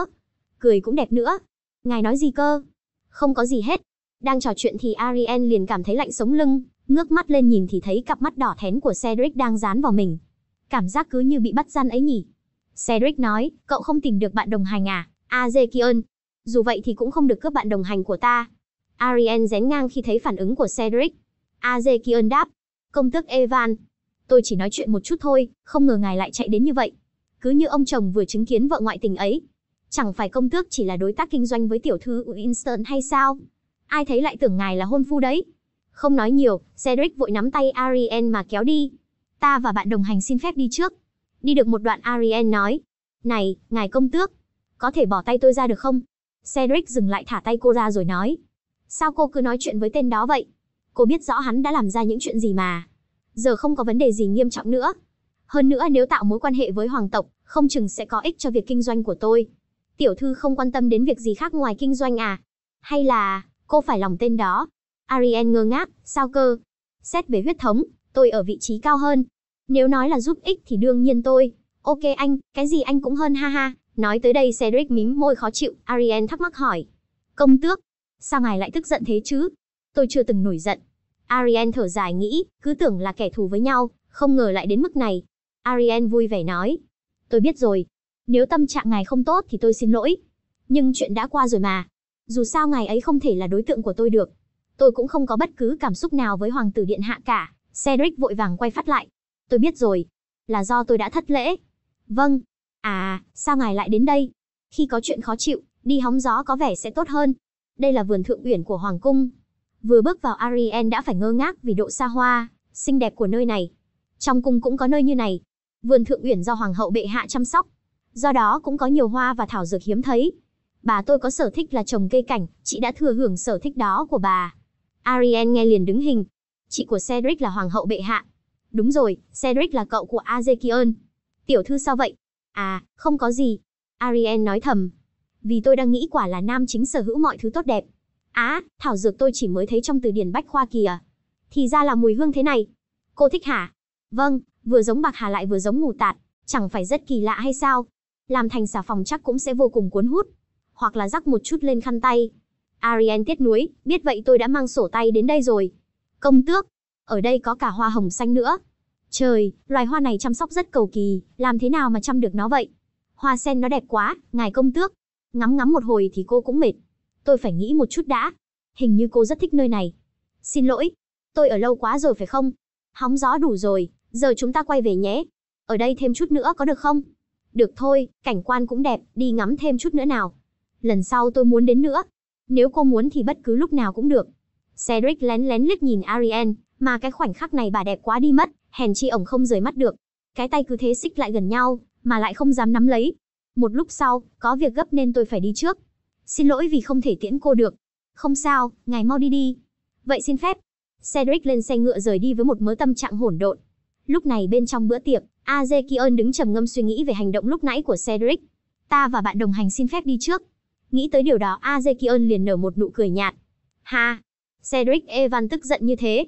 Cười cũng đẹp nữa. Ngài nói gì cơ? Không có gì hết. Đang trò chuyện thì Arien liền cảm thấy lạnh sống lưng, ngước mắt lên nhìn thì thấy cặp mắt đỏ thén của Cedric đang dán vào mình. Cảm giác cứ như bị bắt gian ấy nhỉ. Cedric nói, cậu không tìm được bạn đồng hành à, Azekion. Dù vậy thì cũng không được cướp bạn đồng hành của ta. Arien rén ngang khi thấy phản ứng của Cedric. Azekian đáp, công tước Evan, tôi chỉ nói chuyện một chút thôi, không ngờ ngài lại chạy đến như vậy. Cứ như ông chồng vừa chứng kiến vợ ngoại tình ấy. Chẳng phải công tước chỉ là đối tác kinh doanh với tiểu thư Winston hay sao? Ai thấy lại tưởng ngài là hôn phu đấy. Không nói nhiều, Cedric vội nắm tay Ariane mà kéo đi. Ta và bạn đồng hành xin phép đi trước. Đi được một đoạn Ariane nói. Này, ngài công tước, có thể bỏ tay tôi ra được không? Cedric dừng lại thả tay cô ra rồi nói. Sao cô cứ nói chuyện với tên đó vậy? Cô biết rõ hắn đã làm ra những chuyện gì mà. Giờ không có vấn đề gì nghiêm trọng nữa. Hơn nữa nếu tạo mối quan hệ với hoàng tộc, không chừng sẽ có ích cho việc kinh doanh của tôi. Tiểu thư không quan tâm đến việc gì khác ngoài kinh doanh à? Hay là, cô phải lòng tên đó? Ariel ngơ ngác, sao cơ? Xét về huyết thống, tôi ở vị trí cao hơn. Nếu nói là giúp ích thì đương nhiên tôi. Ok anh, cái gì anh cũng hơn ha ha. Nói tới đây Cedric mím môi khó chịu, Ariel thắc mắc hỏi. Công tước, sao ngài lại tức giận thế chứ? tôi chưa từng nổi giận. Ariel thở dài nghĩ, cứ tưởng là kẻ thù với nhau, không ngờ lại đến mức này. Ariel vui vẻ nói, tôi biết rồi. Nếu tâm trạng ngài không tốt thì tôi xin lỗi. Nhưng chuyện đã qua rồi mà. Dù sao ngài ấy không thể là đối tượng của tôi được. Tôi cũng không có bất cứ cảm xúc nào với Hoàng tử Điện Hạ cả. Cedric vội vàng quay phát lại. Tôi biết rồi. Là do tôi đã thất lễ. Vâng. À, sao ngài lại đến đây? Khi có chuyện khó chịu, đi hóng gió có vẻ sẽ tốt hơn. Đây là vườn thượng uyển của Hoàng cung, Vừa bước vào Ariel đã phải ngơ ngác vì độ xa hoa, xinh đẹp của nơi này. Trong cung cũng có nơi như này. Vườn thượng uyển do hoàng hậu bệ hạ chăm sóc, do đó cũng có nhiều hoa và thảo dược hiếm thấy. Bà tôi có sở thích là trồng cây cảnh, chị đã thừa hưởng sở thích đó của bà. Ariel nghe liền đứng hình. Chị của Cedric là hoàng hậu bệ hạ. Đúng rồi, Cedric là cậu của Azekion. Tiểu thư sao vậy? À, không có gì. Ariel nói thầm. Vì tôi đang nghĩ quả là nam chính sở hữu mọi thứ tốt đẹp, Á, thảo dược tôi chỉ mới thấy trong từ điển bách khoa kìa. Thì ra là mùi hương thế này. Cô thích hả? Vâng, vừa giống bạc hà lại vừa giống ngủ tạt, chẳng phải rất kỳ lạ hay sao? Làm thành xà phòng chắc cũng sẽ vô cùng cuốn hút. Hoặc là rắc một chút lên khăn tay. Arian tiếc nuối, biết vậy tôi đã mang sổ tay đến đây rồi. Công tước, ở đây có cả hoa hồng xanh nữa. Trời, loài hoa này chăm sóc rất cầu kỳ, làm thế nào mà chăm được nó vậy? Hoa sen nó đẹp quá, ngài công tước. Ngắm ngắm một hồi thì cô cũng mệt, tôi phải nghĩ một chút đã. Hình như cô rất thích nơi này. Xin lỗi, tôi ở lâu quá rồi phải không? Hóng gió đủ rồi, giờ chúng ta quay về nhé. Ở đây thêm chút nữa có được không? Được thôi, cảnh quan cũng đẹp, đi ngắm thêm chút nữa nào. Lần sau tôi muốn đến nữa. Nếu cô muốn thì bất cứ lúc nào cũng được. Cedric lén lén liếc nhìn Ariane, mà cái khoảnh khắc này bà đẹp quá đi mất, hèn chi ổng không rời mắt được. Cái tay cứ thế xích lại gần nhau, mà lại không dám nắm lấy. Một lúc sau, có việc gấp nên tôi phải đi trước. Xin lỗi vì không thể tiễn cô được. Không sao, ngài mau đi đi. Vậy xin phép. Cedric lên xe ngựa rời đi với một mớ tâm trạng hỗn độn. Lúc này bên trong bữa tiệc, Azekion đứng trầm ngâm suy nghĩ về hành động lúc nãy của Cedric. Ta và bạn đồng hành xin phép đi trước. Nghĩ tới điều đó Azekion liền nở một nụ cười nhạt. Ha! Cedric Evan tức giận như thế.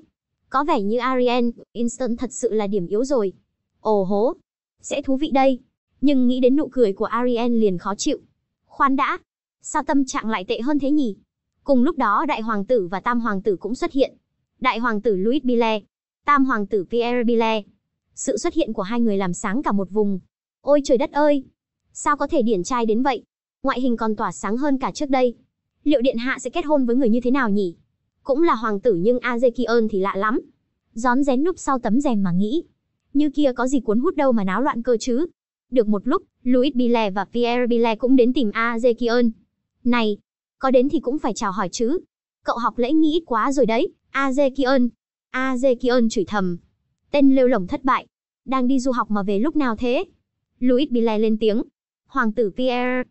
Có vẻ như Ariel, Instant thật sự là điểm yếu rồi. Ồ hố! Sẽ thú vị đây. Nhưng nghĩ đến nụ cười của Ariel liền khó chịu. Khoan đã, Sao tâm trạng lại tệ hơn thế nhỉ? Cùng lúc đó đại hoàng tử và tam hoàng tử cũng xuất hiện. Đại hoàng tử Louis Bile, tam hoàng tử Pierre Bile. Sự xuất hiện của hai người làm sáng cả một vùng. Ôi trời đất ơi! Sao có thể điển trai đến vậy? Ngoại hình còn tỏa sáng hơn cả trước đây. Liệu điện hạ sẽ kết hôn với người như thế nào nhỉ? Cũng là hoàng tử nhưng Azekion thì lạ lắm. Gión rén núp sau tấm rèm mà nghĩ. Như kia có gì cuốn hút đâu mà náo loạn cơ chứ? Được một lúc, Louis Bile và Pierre Bile cũng đến tìm Azekion. Này, có đến thì cũng phải chào hỏi chứ. Cậu học lễ nghĩ ít quá rồi đấy, Azekion. Azekion chửi thầm. Tên lêu lỏng thất bại. Đang đi du học mà về lúc nào thế? Louis Billet lên tiếng. Hoàng tử Pierre.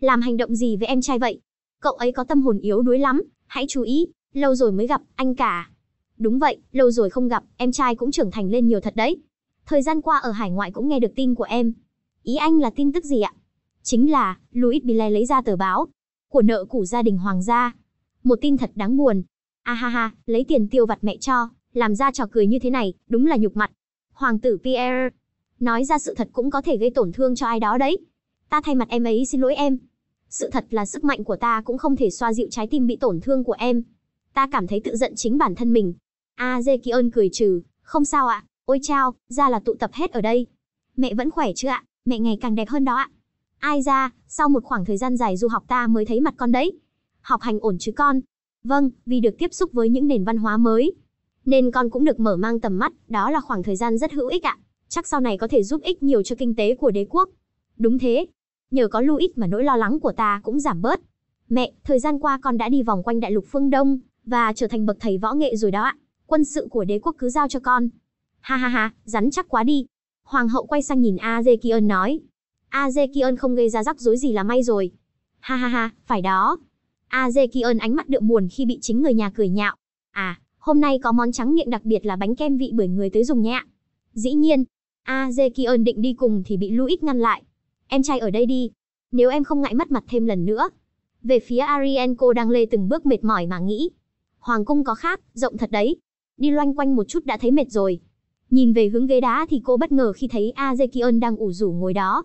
Làm hành động gì với em trai vậy? Cậu ấy có tâm hồn yếu đuối lắm, hãy chú ý, lâu rồi mới gặp, anh cả. Đúng vậy, lâu rồi không gặp, em trai cũng trưởng thành lên nhiều thật đấy. Thời gian qua ở hải ngoại cũng nghe được tin của em. Ý anh là tin tức gì ạ? Chính là, Louis Billet lấy ra tờ báo, của nợ cũ gia đình hoàng gia. Một tin thật đáng buồn. A ha ha, lấy tiền tiêu vặt mẹ cho, làm ra trò cười như thế này, đúng là nhục mặt. Hoàng tử Pierre, nói ra sự thật cũng có thể gây tổn thương cho ai đó đấy. Ta thay mặt em ấy xin lỗi em. Sự thật là sức mạnh của ta cũng không thể xoa dịu trái tim bị tổn thương của em. Ta cảm thấy tự giận chính bản thân mình. A à, Dê ơn cười trừ, không sao ạ, ôi chao, ra là tụ tập hết ở đây. Mẹ vẫn khỏe chứ ạ, mẹ ngày càng đẹp hơn đó ạ. Ai ra, sau một khoảng thời gian dài du học ta mới thấy mặt con đấy. Học hành ổn chứ con? Vâng, vì được tiếp xúc với những nền văn hóa mới, nên con cũng được mở mang tầm mắt, đó là khoảng thời gian rất hữu ích ạ. Chắc sau này có thể giúp ích nhiều cho kinh tế của đế quốc. Đúng thế, nhờ có Louis mà nỗi lo lắng của ta cũng giảm bớt. Mẹ, thời gian qua con đã đi vòng quanh đại lục phương Đông và trở thành bậc thầy võ nghệ rồi đó ạ. Quân sự của đế quốc cứ giao cho con. Ha ha ha, rắn chắc quá đi. Hoàng hậu quay sang nhìn Azekiel nói, Azekion không gây ra rắc rối gì là may rồi. Ha ha ha, phải đó. Azekion ánh mắt đượm buồn khi bị chính người nhà cười nhạo. À, hôm nay có món trắng miệng đặc biệt là bánh kem vị bưởi người tới dùng nhé. Dĩ nhiên, Azekion định đi cùng thì bị Louis ngăn lại. Em trai ở đây đi, nếu em không ngại mất mặt thêm lần nữa. Về phía Arienko đang lê từng bước mệt mỏi mà nghĩ. Hoàng cung có khác, rộng thật đấy. Đi loanh quanh một chút đã thấy mệt rồi. Nhìn về hướng ghế đá thì cô bất ngờ khi thấy Azekion đang ủ rủ ngồi đó.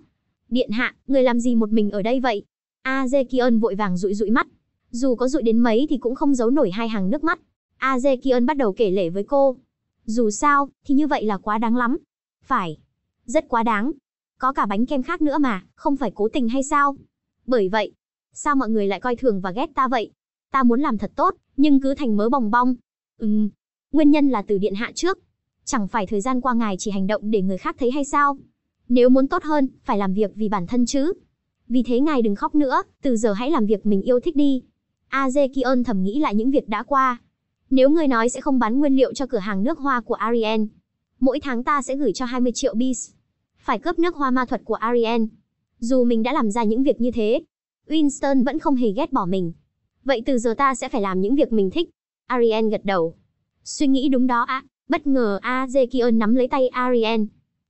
Điện hạ, người làm gì một mình ở đây vậy? Azekion vội vàng dụi dụi mắt. Dù có dụi đến mấy thì cũng không giấu nổi hai hàng nước mắt. Azekion bắt đầu kể lể với cô. Dù sao, thì như vậy là quá đáng lắm. Phải. Rất quá đáng. Có cả bánh kem khác nữa mà, không phải cố tình hay sao? Bởi vậy, sao mọi người lại coi thường và ghét ta vậy? Ta muốn làm thật tốt, nhưng cứ thành mớ bồng bong. Ừm, nguyên nhân là từ điện hạ trước. Chẳng phải thời gian qua ngài chỉ hành động để người khác thấy hay sao? Nếu muốn tốt hơn, phải làm việc vì bản thân chứ. Vì thế ngài đừng khóc nữa, từ giờ hãy làm việc mình yêu thích đi. Azekion thầm nghĩ lại những việc đã qua. Nếu người nói sẽ không bán nguyên liệu cho cửa hàng nước hoa của Ariel, mỗi tháng ta sẽ gửi cho 20 triệu bis. Phải cướp nước hoa ma thuật của Ariel. Dù mình đã làm ra những việc như thế, Winston vẫn không hề ghét bỏ mình. Vậy từ giờ ta sẽ phải làm những việc mình thích. Ariel gật đầu. Suy nghĩ đúng đó ạ. À. Bất ngờ Azekion nắm lấy tay Ariel.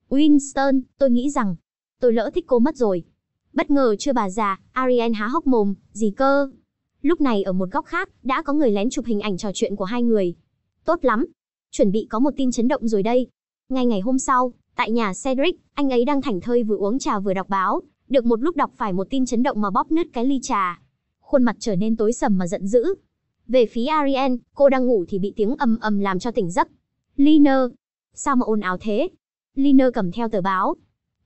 Winston, tôi nghĩ rằng, tôi lỡ thích cô mất rồi. Bất ngờ chưa bà già, Ariel há hốc mồm, gì cơ? Lúc này ở một góc khác, đã có người lén chụp hình ảnh trò chuyện của hai người. Tốt lắm, chuẩn bị có một tin chấn động rồi đây. Ngay ngày hôm sau, tại nhà Cedric, anh ấy đang thảnh thơi vừa uống trà vừa đọc báo, được một lúc đọc phải một tin chấn động mà bóp nứt cái ly trà. Khuôn mặt trở nên tối sầm mà giận dữ. Về phía Ariel, cô đang ngủ thì bị tiếng ầm ầm làm cho tỉnh giấc. Lina, sao mà ồn ào thế? Liner cầm theo tờ báo.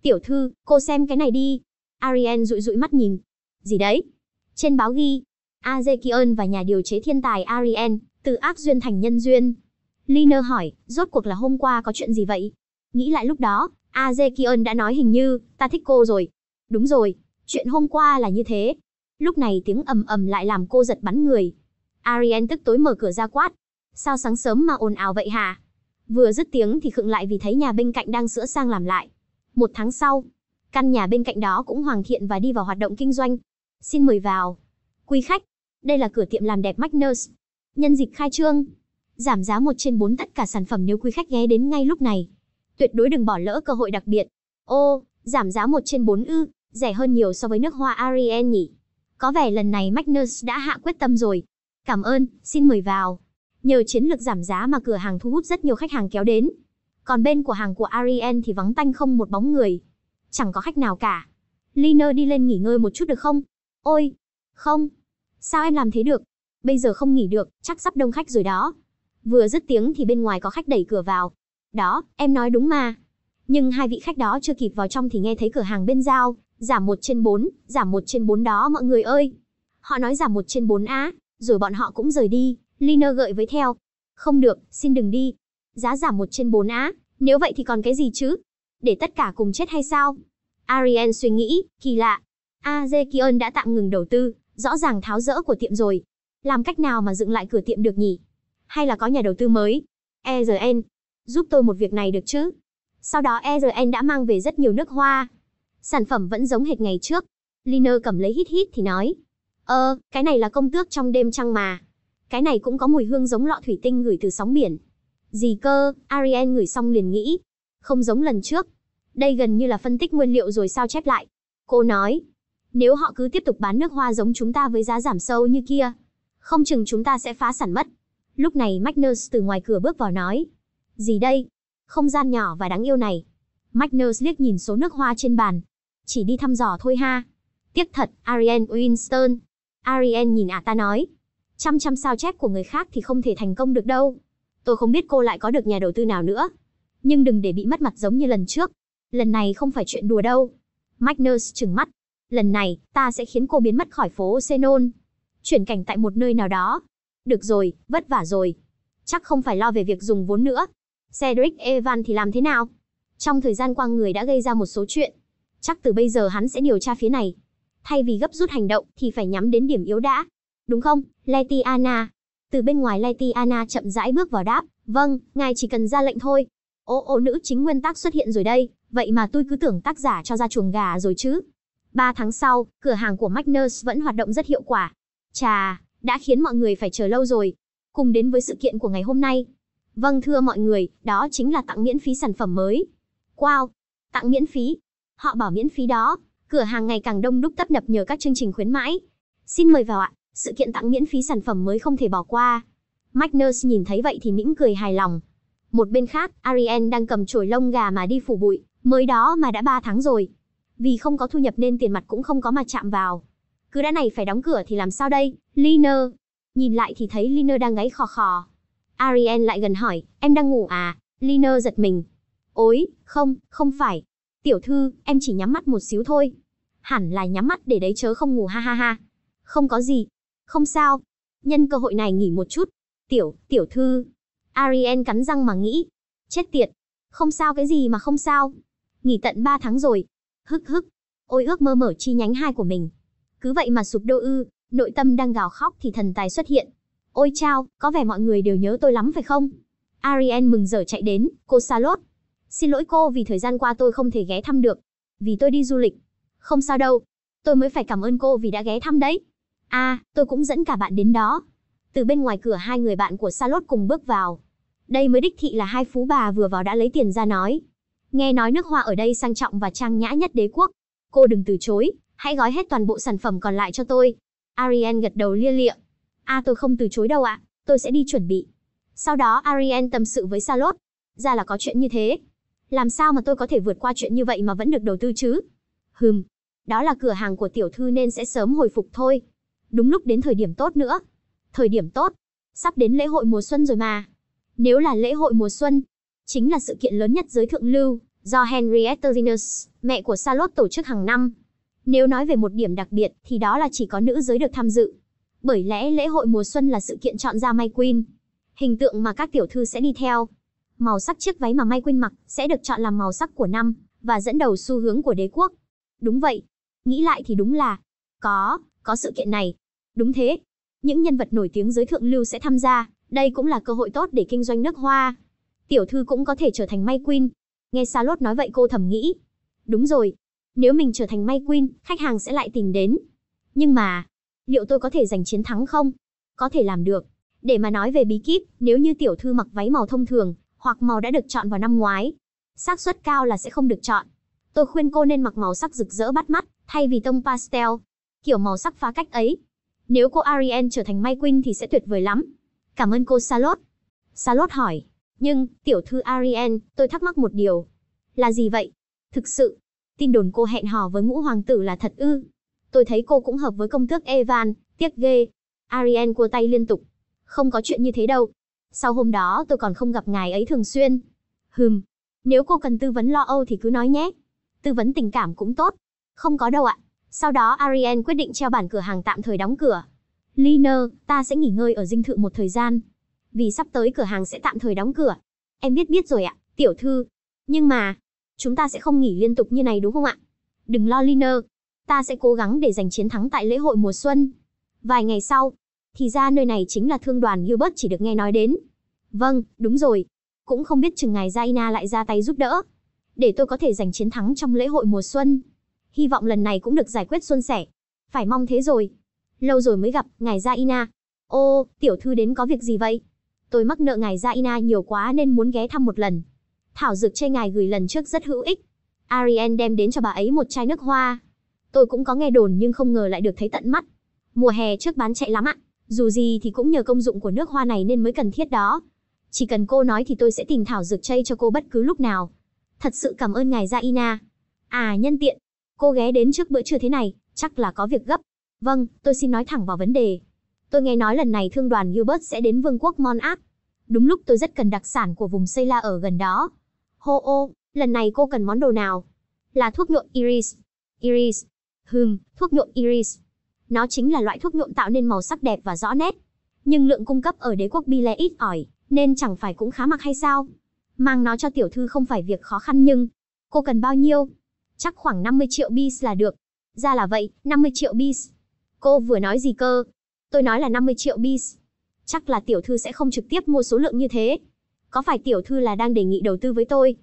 Tiểu thư, cô xem cái này đi. Ariel rụi rụi mắt nhìn. Gì đấy? Trên báo ghi. Azekion và nhà điều chế thiên tài Ariel, từ ác duyên thành nhân duyên. Liner hỏi, rốt cuộc là hôm qua có chuyện gì vậy? Nghĩ lại lúc đó, Azekion đã nói hình như, ta thích cô rồi. Đúng rồi, chuyện hôm qua là như thế. Lúc này tiếng ầm ầm lại làm cô giật bắn người. Ariel tức tối mở cửa ra quát. Sao sáng sớm mà ồn ào vậy hả? Vừa dứt tiếng thì khựng lại vì thấy nhà bên cạnh đang sửa sang làm lại. Một tháng sau, căn nhà bên cạnh đó cũng hoàn thiện và đi vào hoạt động kinh doanh. Xin mời vào. Quý khách, đây là cửa tiệm làm đẹp Magnus. Nhân dịp khai trương, giảm giá 1 trên 4 tất cả sản phẩm nếu quý khách ghé đến ngay lúc này. Tuyệt đối đừng bỏ lỡ cơ hội đặc biệt. Ô, giảm giá 1 trên 4 ư, rẻ hơn nhiều so với nước hoa Ariel nhỉ. Có vẻ lần này Magnus đã hạ quyết tâm rồi. Cảm ơn, xin mời vào. Nhờ chiến lược giảm giá mà cửa hàng thu hút rất nhiều khách hàng kéo đến. Còn bên của hàng của Ariel thì vắng tanh không một bóng người. Chẳng có khách nào cả. Liner đi lên nghỉ ngơi một chút được không? Ôi! Không! Sao em làm thế được? Bây giờ không nghỉ được, chắc sắp đông khách rồi đó. Vừa dứt tiếng thì bên ngoài có khách đẩy cửa vào. Đó, em nói đúng mà. Nhưng hai vị khách đó chưa kịp vào trong thì nghe thấy cửa hàng bên giao, giảm 1 trên 4, giảm 1 trên 4 đó mọi người ơi. Họ nói giảm 1 trên 4 á, rồi bọn họ cũng rời đi. Lina gợi với theo. Không được, xin đừng đi. Giá giảm một trên bốn á, nếu vậy thì còn cái gì chứ? Để tất cả cùng chết hay sao? Ariel suy nghĩ, kỳ lạ. Azekion đã tạm ngừng đầu tư, rõ ràng tháo rỡ của tiệm rồi. Làm cách nào mà dựng lại cửa tiệm được nhỉ? Hay là có nhà đầu tư mới? ERN, giúp tôi một việc này được chứ? Sau đó ERN đã mang về rất nhiều nước hoa. Sản phẩm vẫn giống hệt ngày trước. Liner cầm lấy hít hít thì nói. Ờ, cái này là công tước trong đêm trăng mà. Cái này cũng có mùi hương giống lọ thủy tinh gửi từ sóng biển. Gì cơ, Ariel ngửi xong liền nghĩ. Không giống lần trước. Đây gần như là phân tích nguyên liệu rồi sao chép lại. Cô nói, nếu họ cứ tiếp tục bán nước hoa giống chúng ta với giá giảm sâu như kia, không chừng chúng ta sẽ phá sản mất. Lúc này Magnus từ ngoài cửa bước vào nói, gì đây? Không gian nhỏ và đáng yêu này. Magnus liếc nhìn số nước hoa trên bàn. Chỉ đi thăm dò thôi ha. Tiếc thật, Ariane Winston. Ariane nhìn ả à ta nói, Chăm chăm sao chép của người khác thì không thể thành công được đâu. Tôi không biết cô lại có được nhà đầu tư nào nữa. Nhưng đừng để bị mất mặt giống như lần trước. Lần này không phải chuyện đùa đâu. Magnus trừng mắt. Lần này, ta sẽ khiến cô biến mất khỏi phố Xenon. Chuyển cảnh tại một nơi nào đó. Được rồi, vất vả rồi. Chắc không phải lo về việc dùng vốn nữa. Cedric Evan thì làm thế nào? Trong thời gian qua người đã gây ra một số chuyện. Chắc từ bây giờ hắn sẽ điều tra phía này. Thay vì gấp rút hành động thì phải nhắm đến điểm yếu đã đúng không, Letiana? Từ bên ngoài Letiana chậm rãi bước vào đáp, vâng, ngài chỉ cần ra lệnh thôi. Ô ô nữ chính nguyên tắc xuất hiện rồi đây, vậy mà tôi cứ tưởng tác giả cho ra chuồng gà rồi chứ. Ba tháng sau, cửa hàng của Magnus vẫn hoạt động rất hiệu quả. Chà, đã khiến mọi người phải chờ lâu rồi. Cùng đến với sự kiện của ngày hôm nay. Vâng thưa mọi người, đó chính là tặng miễn phí sản phẩm mới. Wow, tặng miễn phí. Họ bảo miễn phí đó, cửa hàng ngày càng đông đúc tấp nập nhờ các chương trình khuyến mãi. Xin mời vào ạ sự kiện tặng miễn phí sản phẩm mới không thể bỏ qua. Magnus nhìn thấy vậy thì mỉm cười hài lòng. Một bên khác, Ariel đang cầm chổi lông gà mà đi phủ bụi, mới đó mà đã 3 tháng rồi. Vì không có thu nhập nên tiền mặt cũng không có mà chạm vào. Cứ đã này phải đóng cửa thì làm sao đây, Liner. Nhìn lại thì thấy Liner đang gáy khò khò. Ariel lại gần hỏi, em đang ngủ à? Liner giật mình. Ôi, không, không phải. Tiểu thư, em chỉ nhắm mắt một xíu thôi. Hẳn là nhắm mắt để đấy chớ không ngủ ha ha ha. Không có gì, không sao. Nhân cơ hội này nghỉ một chút. Tiểu, tiểu thư. Ariel cắn răng mà nghĩ. Chết tiệt. Không sao cái gì mà không sao. Nghỉ tận 3 tháng rồi. Hức hức. Ôi ước mơ mở chi nhánh hai của mình. Cứ vậy mà sụp đô ư, nội tâm đang gào khóc thì thần tài xuất hiện. Ôi chao, có vẻ mọi người đều nhớ tôi lắm phải không? Ariel mừng rỡ chạy đến, cô Salot. Xin lỗi cô vì thời gian qua tôi không thể ghé thăm được. Vì tôi đi du lịch. Không sao đâu. Tôi mới phải cảm ơn cô vì đã ghé thăm đấy a à, tôi cũng dẫn cả bạn đến đó. Từ bên ngoài cửa hai người bạn của Salot cùng bước vào. Đây mới đích thị là hai phú bà vừa vào đã lấy tiền ra nói. Nghe nói nước hoa ở đây sang trọng và trang nhã nhất đế quốc. Cô đừng từ chối, hãy gói hết toàn bộ sản phẩm còn lại cho tôi. Ariel gật đầu lia lịa. A à, tôi không từ chối đâu ạ, à, tôi sẽ đi chuẩn bị. Sau đó Ariel tâm sự với Salot. Ra là có chuyện như thế. Làm sao mà tôi có thể vượt qua chuyện như vậy mà vẫn được đầu tư chứ? Hừm, đó là cửa hàng của tiểu thư nên sẽ sớm hồi phục thôi. Đúng lúc đến thời điểm tốt nữa. Thời điểm tốt. Sắp đến lễ hội mùa xuân rồi mà. Nếu là lễ hội mùa xuân, chính là sự kiện lớn nhất giới thượng lưu, do Henrietta Venus, mẹ của Charlotte tổ chức hàng năm. Nếu nói về một điểm đặc biệt thì đó là chỉ có nữ giới được tham dự. Bởi lẽ lễ hội mùa xuân là sự kiện chọn ra May Queen, hình tượng mà các tiểu thư sẽ đi theo. Màu sắc chiếc váy mà May Queen mặc sẽ được chọn làm màu sắc của năm và dẫn đầu xu hướng của đế quốc. Đúng vậy, nghĩ lại thì đúng là có, có sự kiện này. Đúng thế, những nhân vật nổi tiếng giới thượng lưu sẽ tham gia, đây cũng là cơ hội tốt để kinh doanh nước hoa. Tiểu thư cũng có thể trở thành May Queen. Nghe Salot nói vậy cô thầm nghĩ. Đúng rồi, nếu mình trở thành May Queen, khách hàng sẽ lại tìm đến. Nhưng mà, liệu tôi có thể giành chiến thắng không? Có thể làm được. Để mà nói về bí kíp, nếu như tiểu thư mặc váy màu thông thường, hoặc màu đã được chọn vào năm ngoái, xác suất cao là sẽ không được chọn. Tôi khuyên cô nên mặc màu sắc rực rỡ bắt mắt, thay vì tông pastel. Kiểu màu sắc phá cách ấy, nếu cô Ariel trở thành Mai Queen thì sẽ tuyệt vời lắm. Cảm ơn cô Salot. Salot hỏi, nhưng, tiểu thư Ariel, tôi thắc mắc một điều. Là gì vậy? Thực sự, tin đồn cô hẹn hò với ngũ hoàng tử là thật ư. Tôi thấy cô cũng hợp với công tước Evan, tiếc ghê. Ariel cua tay liên tục. Không có chuyện như thế đâu. Sau hôm đó tôi còn không gặp ngài ấy thường xuyên. Hừm, nếu cô cần tư vấn lo âu thì cứ nói nhé. Tư vấn tình cảm cũng tốt. Không có đâu ạ. Sau đó Ariel quyết định treo bản cửa hàng tạm thời đóng cửa. Liner, ta sẽ nghỉ ngơi ở dinh thự một thời gian. Vì sắp tới cửa hàng sẽ tạm thời đóng cửa. Em biết biết rồi ạ, tiểu thư. Nhưng mà, chúng ta sẽ không nghỉ liên tục như này đúng không ạ? Đừng lo Liner. Ta sẽ cố gắng để giành chiến thắng tại lễ hội mùa xuân. Vài ngày sau, thì ra nơi này chính là thương đoàn Gilbert chỉ được nghe nói đến. Vâng, đúng rồi. Cũng không biết chừng ngày Zaina lại ra tay giúp đỡ. Để tôi có thể giành chiến thắng trong lễ hội mùa xuân hy vọng lần này cũng được giải quyết suôn sẻ. Phải mong thế rồi. Lâu rồi mới gặp, ngài gia Ina. Ô, tiểu thư đến có việc gì vậy? Tôi mắc nợ ngài gia Ina nhiều quá nên muốn ghé thăm một lần. Thảo dược chê ngài gửi lần trước rất hữu ích. Ariel đem đến cho bà ấy một chai nước hoa. Tôi cũng có nghe đồn nhưng không ngờ lại được thấy tận mắt. Mùa hè trước bán chạy lắm ạ. Dù gì thì cũng nhờ công dụng của nước hoa này nên mới cần thiết đó. Chỉ cần cô nói thì tôi sẽ tìm thảo dược chay cho cô bất cứ lúc nào. Thật sự cảm ơn ngài gia Ina. À nhân tiện, Cô ghé đến trước bữa trưa thế này, chắc là có việc gấp. Vâng, tôi xin nói thẳng vào vấn đề. Tôi nghe nói lần này thương đoàn Gilbert sẽ đến vương quốc Monarch. Đúng lúc tôi rất cần đặc sản của vùng Sela ở gần đó. Hô ô, lần này cô cần món đồ nào? Là thuốc nhuộm Iris. Iris. Hừm, thuốc nhuộm Iris. Nó chính là loại thuốc nhuộm tạo nên màu sắc đẹp và rõ nét. Nhưng lượng cung cấp ở đế quốc Bi Bile ít ỏi, nên chẳng phải cũng khá mặc hay sao? Mang nó cho tiểu thư không phải việc khó khăn nhưng... Cô cần bao nhiêu? chắc khoảng 50 triệu bis là được. Ra là vậy, 50 triệu bis. Cô vừa nói gì cơ? Tôi nói là 50 triệu bis. Chắc là tiểu thư sẽ không trực tiếp mua số lượng như thế. Có phải tiểu thư là đang đề nghị đầu tư với tôi?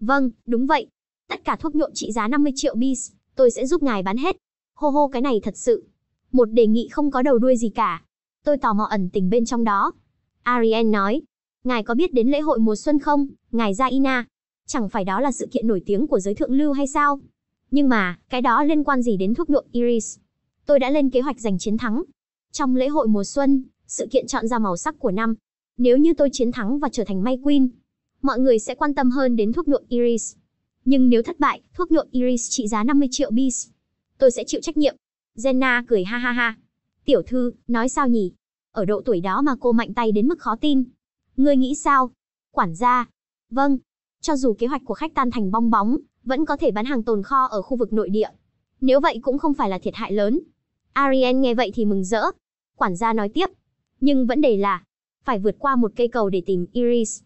Vâng, đúng vậy. Tất cả thuốc nhuộm trị giá 50 triệu bis, tôi sẽ giúp ngài bán hết. Hô hô cái này thật sự. Một đề nghị không có đầu đuôi gì cả. Tôi tò mò ẩn tình bên trong đó. Ariel nói, ngài có biết đến lễ hội mùa xuân không, ngài Jaina? Chẳng phải đó là sự kiện nổi tiếng của giới thượng lưu hay sao? Nhưng mà, cái đó liên quan gì đến thuốc nhuộm Iris? Tôi đã lên kế hoạch giành chiến thắng. Trong lễ hội mùa xuân, sự kiện chọn ra màu sắc của năm. Nếu như tôi chiến thắng và trở thành May Queen, mọi người sẽ quan tâm hơn đến thuốc nhuộm Iris. Nhưng nếu thất bại, thuốc nhuộm Iris trị giá 50 triệu bis. Tôi sẽ chịu trách nhiệm. Jenna cười ha ha ha. Tiểu thư, nói sao nhỉ? Ở độ tuổi đó mà cô mạnh tay đến mức khó tin. Ngươi nghĩ sao? Quản gia. Vâng, cho dù kế hoạch của khách tan thành bong bóng, vẫn có thể bán hàng tồn kho ở khu vực nội địa. Nếu vậy cũng không phải là thiệt hại lớn. Ariel nghe vậy thì mừng rỡ. Quản gia nói tiếp. Nhưng vấn đề là, phải vượt qua một cây cầu để tìm Iris.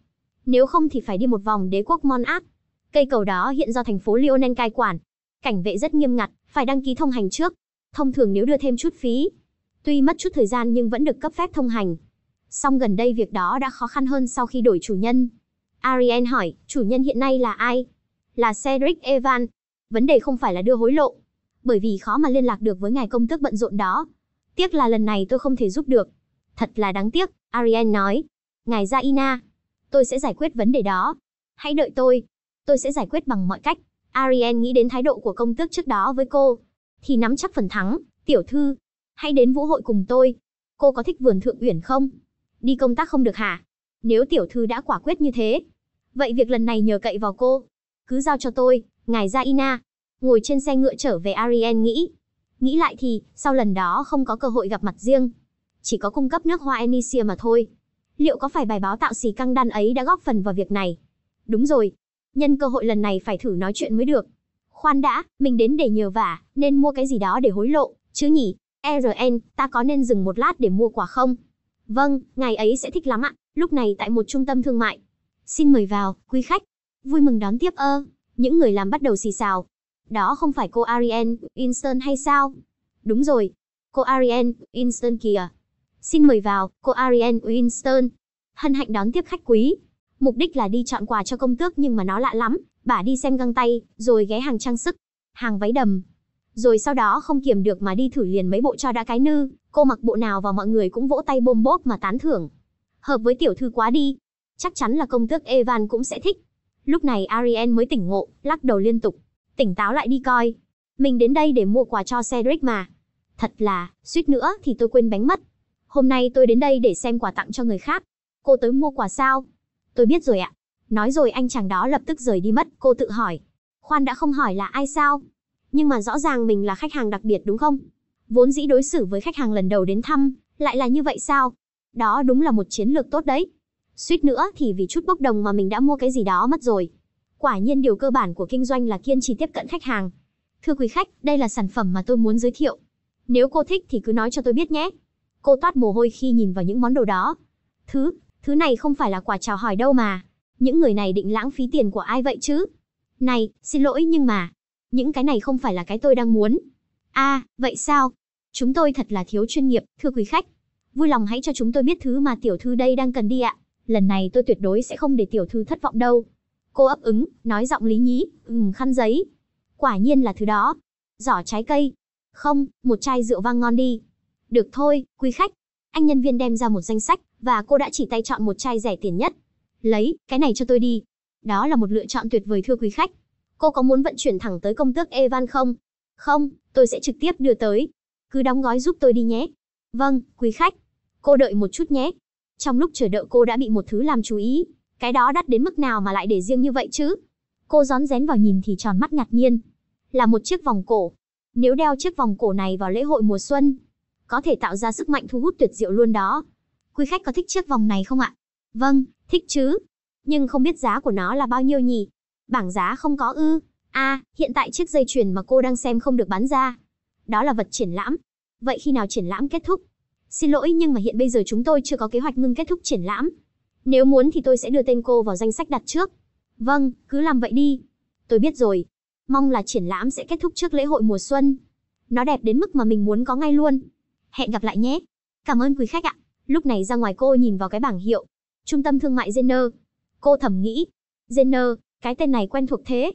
Nếu không thì phải đi một vòng đế quốc Monarch. Cây cầu đó hiện do thành phố Lyonen cai quản. Cảnh vệ rất nghiêm ngặt, phải đăng ký thông hành trước. Thông thường nếu đưa thêm chút phí, tuy mất chút thời gian nhưng vẫn được cấp phép thông hành. Song gần đây việc đó đã khó khăn hơn sau khi đổi chủ nhân. Ariel hỏi, chủ nhân hiện nay là ai? Là Cedric Evan. Vấn đề không phải là đưa hối lộ, bởi vì khó mà liên lạc được với ngài công tước bận rộn đó. Tiếc là lần này tôi không thể giúp được. Thật là đáng tiếc, Ariel nói. Ngài ra tôi sẽ giải quyết vấn đề đó. Hãy đợi tôi, tôi sẽ giải quyết bằng mọi cách. Ariel nghĩ đến thái độ của công tước trước đó với cô, thì nắm chắc phần thắng, tiểu thư. Hãy đến vũ hội cùng tôi. Cô có thích vườn thượng uyển không? Đi công tác không được hả? Nếu tiểu thư đã quả quyết như thế, vậy việc lần này nhờ cậy vào cô. Cứ giao cho tôi, ngài ra Ina. Ngồi trên xe ngựa trở về Ariel nghĩ. Nghĩ lại thì, sau lần đó không có cơ hội gặp mặt riêng. Chỉ có cung cấp nước hoa Enicia mà thôi. Liệu có phải bài báo tạo xì căng đan ấy đã góp phần vào việc này? Đúng rồi. Nhân cơ hội lần này phải thử nói chuyện mới được. Khoan đã, mình đến để nhờ vả, nên mua cái gì đó để hối lộ, chứ nhỉ? ERN, ta có nên dừng một lát để mua quà không? Vâng, ngài ấy sẽ thích lắm ạ lúc này tại một trung tâm thương mại. Xin mời vào, quý khách. Vui mừng đón tiếp ơ. Những người làm bắt đầu xì xào. Đó không phải cô Ariane Winston hay sao? Đúng rồi. Cô Ariane Winston kìa. Xin mời vào, cô Ariane Winston. Hân hạnh đón tiếp khách quý. Mục đích là đi chọn quà cho công tước nhưng mà nó lạ lắm. Bà đi xem găng tay, rồi ghé hàng trang sức, hàng váy đầm. Rồi sau đó không kiểm được mà đi thử liền mấy bộ cho đã cái nư. Cô mặc bộ nào vào mọi người cũng vỗ tay bôm bốp mà tán thưởng hợp với tiểu thư quá đi. Chắc chắn là công tước Evan cũng sẽ thích. Lúc này Ariel mới tỉnh ngộ, lắc đầu liên tục. Tỉnh táo lại đi coi. Mình đến đây để mua quà cho Cedric mà. Thật là, suýt nữa thì tôi quên bánh mất. Hôm nay tôi đến đây để xem quà tặng cho người khác. Cô tới mua quà sao? Tôi biết rồi ạ. Nói rồi anh chàng đó lập tức rời đi mất, cô tự hỏi. Khoan đã không hỏi là ai sao? Nhưng mà rõ ràng mình là khách hàng đặc biệt đúng không? Vốn dĩ đối xử với khách hàng lần đầu đến thăm, lại là như vậy sao? đó đúng là một chiến lược tốt đấy. Suýt nữa thì vì chút bốc đồng mà mình đã mua cái gì đó mất rồi. Quả nhiên điều cơ bản của kinh doanh là kiên trì tiếp cận khách hàng. Thưa quý khách, đây là sản phẩm mà tôi muốn giới thiệu. Nếu cô thích thì cứ nói cho tôi biết nhé. Cô toát mồ hôi khi nhìn vào những món đồ đó. Thứ, thứ này không phải là quà chào hỏi đâu mà. Những người này định lãng phí tiền của ai vậy chứ? Này, xin lỗi nhưng mà, những cái này không phải là cái tôi đang muốn. À, vậy sao? Chúng tôi thật là thiếu chuyên nghiệp, thưa quý khách vui lòng hãy cho chúng tôi biết thứ mà tiểu thư đây đang cần đi ạ. Lần này tôi tuyệt đối sẽ không để tiểu thư thất vọng đâu. Cô ấp ứng, nói giọng lý nhí, ừm khăn giấy. Quả nhiên là thứ đó. Giỏ trái cây. Không, một chai rượu vang ngon đi. Được thôi, quý khách. Anh nhân viên đem ra một danh sách, và cô đã chỉ tay chọn một chai rẻ tiền nhất. Lấy, cái này cho tôi đi. Đó là một lựa chọn tuyệt vời thưa quý khách. Cô có muốn vận chuyển thẳng tới công tước Evan không? Không, tôi sẽ trực tiếp đưa tới. Cứ đóng gói giúp tôi đi nhé. Vâng, quý khách. Cô đợi một chút nhé. Trong lúc chờ đợi cô đã bị một thứ làm chú ý. Cái đó đắt đến mức nào mà lại để riêng như vậy chứ? Cô rón rén vào nhìn thì tròn mắt ngạc nhiên. Là một chiếc vòng cổ. Nếu đeo chiếc vòng cổ này vào lễ hội mùa xuân, có thể tạo ra sức mạnh thu hút tuyệt diệu luôn đó. Quý khách có thích chiếc vòng này không ạ? Vâng, thích chứ. Nhưng không biết giá của nó là bao nhiêu nhỉ? Bảng giá không có ư? À, hiện tại chiếc dây chuyền mà cô đang xem không được bán ra. Đó là vật triển lãm, vậy khi nào triển lãm kết thúc? Xin lỗi nhưng mà hiện bây giờ chúng tôi chưa có kế hoạch ngưng kết thúc triển lãm. Nếu muốn thì tôi sẽ đưa tên cô vào danh sách đặt trước. Vâng, cứ làm vậy đi. Tôi biết rồi. Mong là triển lãm sẽ kết thúc trước lễ hội mùa xuân. Nó đẹp đến mức mà mình muốn có ngay luôn. Hẹn gặp lại nhé. Cảm ơn quý khách ạ. Lúc này ra ngoài cô nhìn vào cái bảng hiệu. Trung tâm thương mại Jenner. Cô thầm nghĩ. Jenner, cái tên này quen thuộc thế.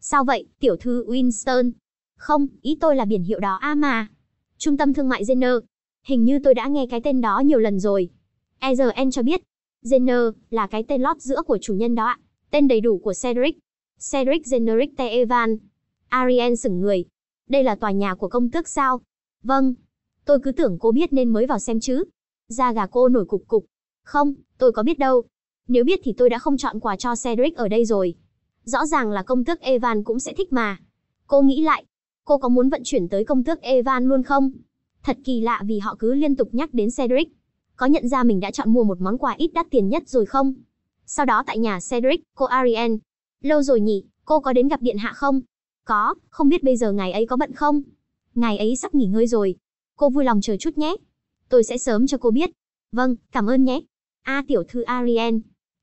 Sao vậy, tiểu thư Winston? Không, ý tôi là biển hiệu đó a à mà. Trung tâm thương mại Zener. Hình như tôi đã nghe cái tên đó nhiều lần rồi. EZN cho biết, Zener là cái tên lót giữa của chủ nhân đó ạ. Tên đầy đủ của Cedric. Cedric Generic Tevan. Ariel sửng người. Đây là tòa nhà của công tước sao? Vâng. Tôi cứ tưởng cô biết nên mới vào xem chứ. Da gà cô nổi cục cục. Không, tôi có biết đâu. Nếu biết thì tôi đã không chọn quà cho Cedric ở đây rồi. Rõ ràng là công tước Evan cũng sẽ thích mà. Cô nghĩ lại, Cô có muốn vận chuyển tới công tước Evan luôn không? Thật kỳ lạ vì họ cứ liên tục nhắc đến Cedric. Có nhận ra mình đã chọn mua một món quà ít đắt tiền nhất rồi không? Sau đó tại nhà Cedric, cô Ariane. Lâu rồi nhỉ, cô có đến gặp điện hạ không? Có, không biết bây giờ ngài ấy có bận không? Ngài ấy sắp nghỉ ngơi rồi. Cô vui lòng chờ chút nhé. Tôi sẽ sớm cho cô biết. Vâng, cảm ơn nhé. A à, tiểu thư Ariane.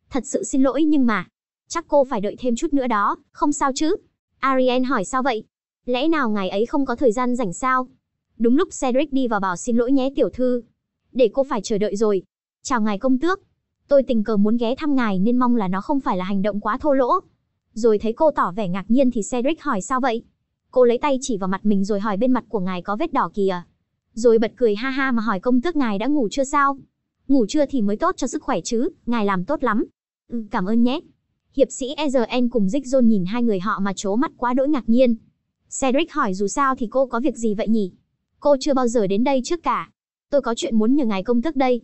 Thật sự xin lỗi nhưng mà, chắc cô phải đợi thêm chút nữa đó, không sao chứ? Ariane hỏi sao vậy? Lẽ nào ngài ấy không có thời gian rảnh sao? Đúng lúc Cedric đi vào bảo xin lỗi nhé tiểu thư. Để cô phải chờ đợi rồi. Chào ngài công tước. Tôi tình cờ muốn ghé thăm ngài nên mong là nó không phải là hành động quá thô lỗ. Rồi thấy cô tỏ vẻ ngạc nhiên thì Cedric hỏi sao vậy? Cô lấy tay chỉ vào mặt mình rồi hỏi bên mặt của ngài có vết đỏ kìa. Rồi bật cười ha ha mà hỏi công tước ngài đã ngủ chưa sao? Ngủ chưa thì mới tốt cho sức khỏe chứ, ngài làm tốt lắm. Ừ, cảm ơn nhé. Hiệp sĩ Ezern cùng Dick John nhìn hai người họ mà chố mắt quá đỗi ngạc nhiên. Cedric hỏi dù sao thì cô có việc gì vậy nhỉ? Cô chưa bao giờ đến đây trước cả. Tôi có chuyện muốn nhờ ngài công tước đây.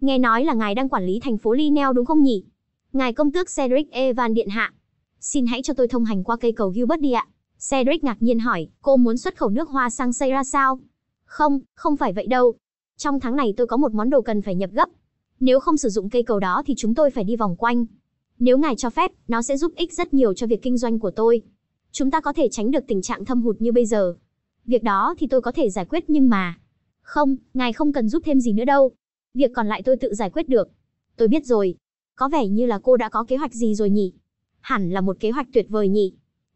Nghe nói là ngài đang quản lý thành phố Linel đúng không nhỉ? Ngài công tước Cedric Evan Điện Hạ. Xin hãy cho tôi thông hành qua cây cầu Gilbert đi ạ. Cedric ngạc nhiên hỏi, cô muốn xuất khẩu nước hoa sang xây ra sao? Không, không phải vậy đâu. Trong tháng này tôi có một món đồ cần phải nhập gấp. Nếu không sử dụng cây cầu đó thì chúng tôi phải đi vòng quanh. Nếu ngài cho phép, nó sẽ giúp ích rất nhiều cho việc kinh doanh của tôi chúng ta có thể tránh được tình trạng thâm hụt như bây giờ. Việc đó thì tôi có thể giải quyết nhưng mà... Không, ngài không cần giúp thêm gì nữa đâu. Việc còn lại tôi tự giải quyết được. Tôi biết rồi. Có vẻ như là cô đã có kế hoạch gì rồi nhỉ? Hẳn là một kế hoạch tuyệt vời nhỉ?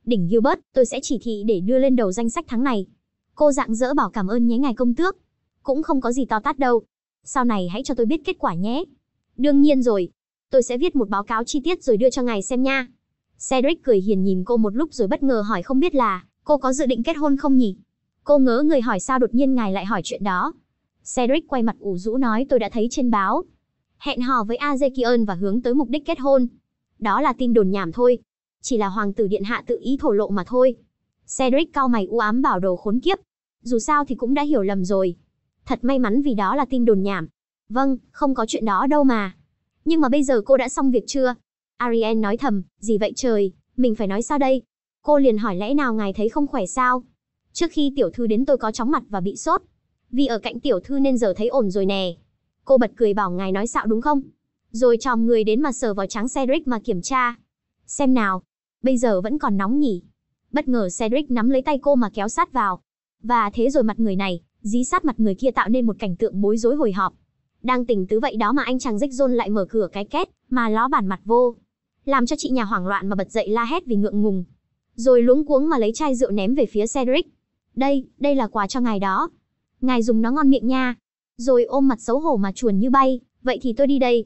Đỉnh Gilbert, tôi sẽ chỉ thị để đưa lên đầu danh sách tháng này. Cô dạng dỡ bảo cảm ơn nhé ngài công tước. Cũng không có gì to tát đâu. Sau này hãy cho tôi biết kết quả nhé. Đương nhiên rồi. Tôi sẽ viết một báo cáo chi tiết rồi đưa cho ngài xem nha. Cedric cười hiền nhìn cô một lúc rồi bất ngờ hỏi không biết là, cô có dự định kết hôn không nhỉ? Cô ngớ người hỏi sao đột nhiên ngài lại hỏi chuyện đó. Cedric quay mặt ủ rũ nói tôi đã thấy trên báo. Hẹn hò với Azekion và hướng tới mục đích kết hôn. Đó là tin đồn nhảm thôi. Chỉ là hoàng tử điện hạ tự ý thổ lộ mà thôi. Cedric cao mày u ám bảo đồ khốn kiếp. Dù sao thì cũng đã hiểu lầm rồi. Thật may mắn vì đó là tin đồn nhảm. Vâng, không có chuyện đó đâu mà. Nhưng mà bây giờ cô đã xong việc chưa? Ariel nói thầm, gì vậy trời, mình phải nói sao đây? Cô liền hỏi lẽ nào ngài thấy không khỏe sao? Trước khi tiểu thư đến tôi có chóng mặt và bị sốt. Vì ở cạnh tiểu thư nên giờ thấy ổn rồi nè. Cô bật cười bảo ngài nói xạo đúng không? Rồi chòm người đến mà sờ vào trắng Cedric mà kiểm tra. Xem nào, bây giờ vẫn còn nóng nhỉ? Bất ngờ Cedric nắm lấy tay cô mà kéo sát vào. Và thế rồi mặt người này, dí sát mặt người kia tạo nên một cảnh tượng bối rối hồi họp. Đang tỉnh tứ vậy đó mà anh chàng Rích Rôn lại mở cửa cái két, mà ló bản mặt vô làm cho chị nhà hoảng loạn mà bật dậy la hét vì ngượng ngùng. Rồi luống cuống mà lấy chai rượu ném về phía Cedric. Đây, đây là quà cho ngài đó. Ngài dùng nó ngon miệng nha. Rồi ôm mặt xấu hổ mà chuồn như bay, vậy thì tôi đi đây.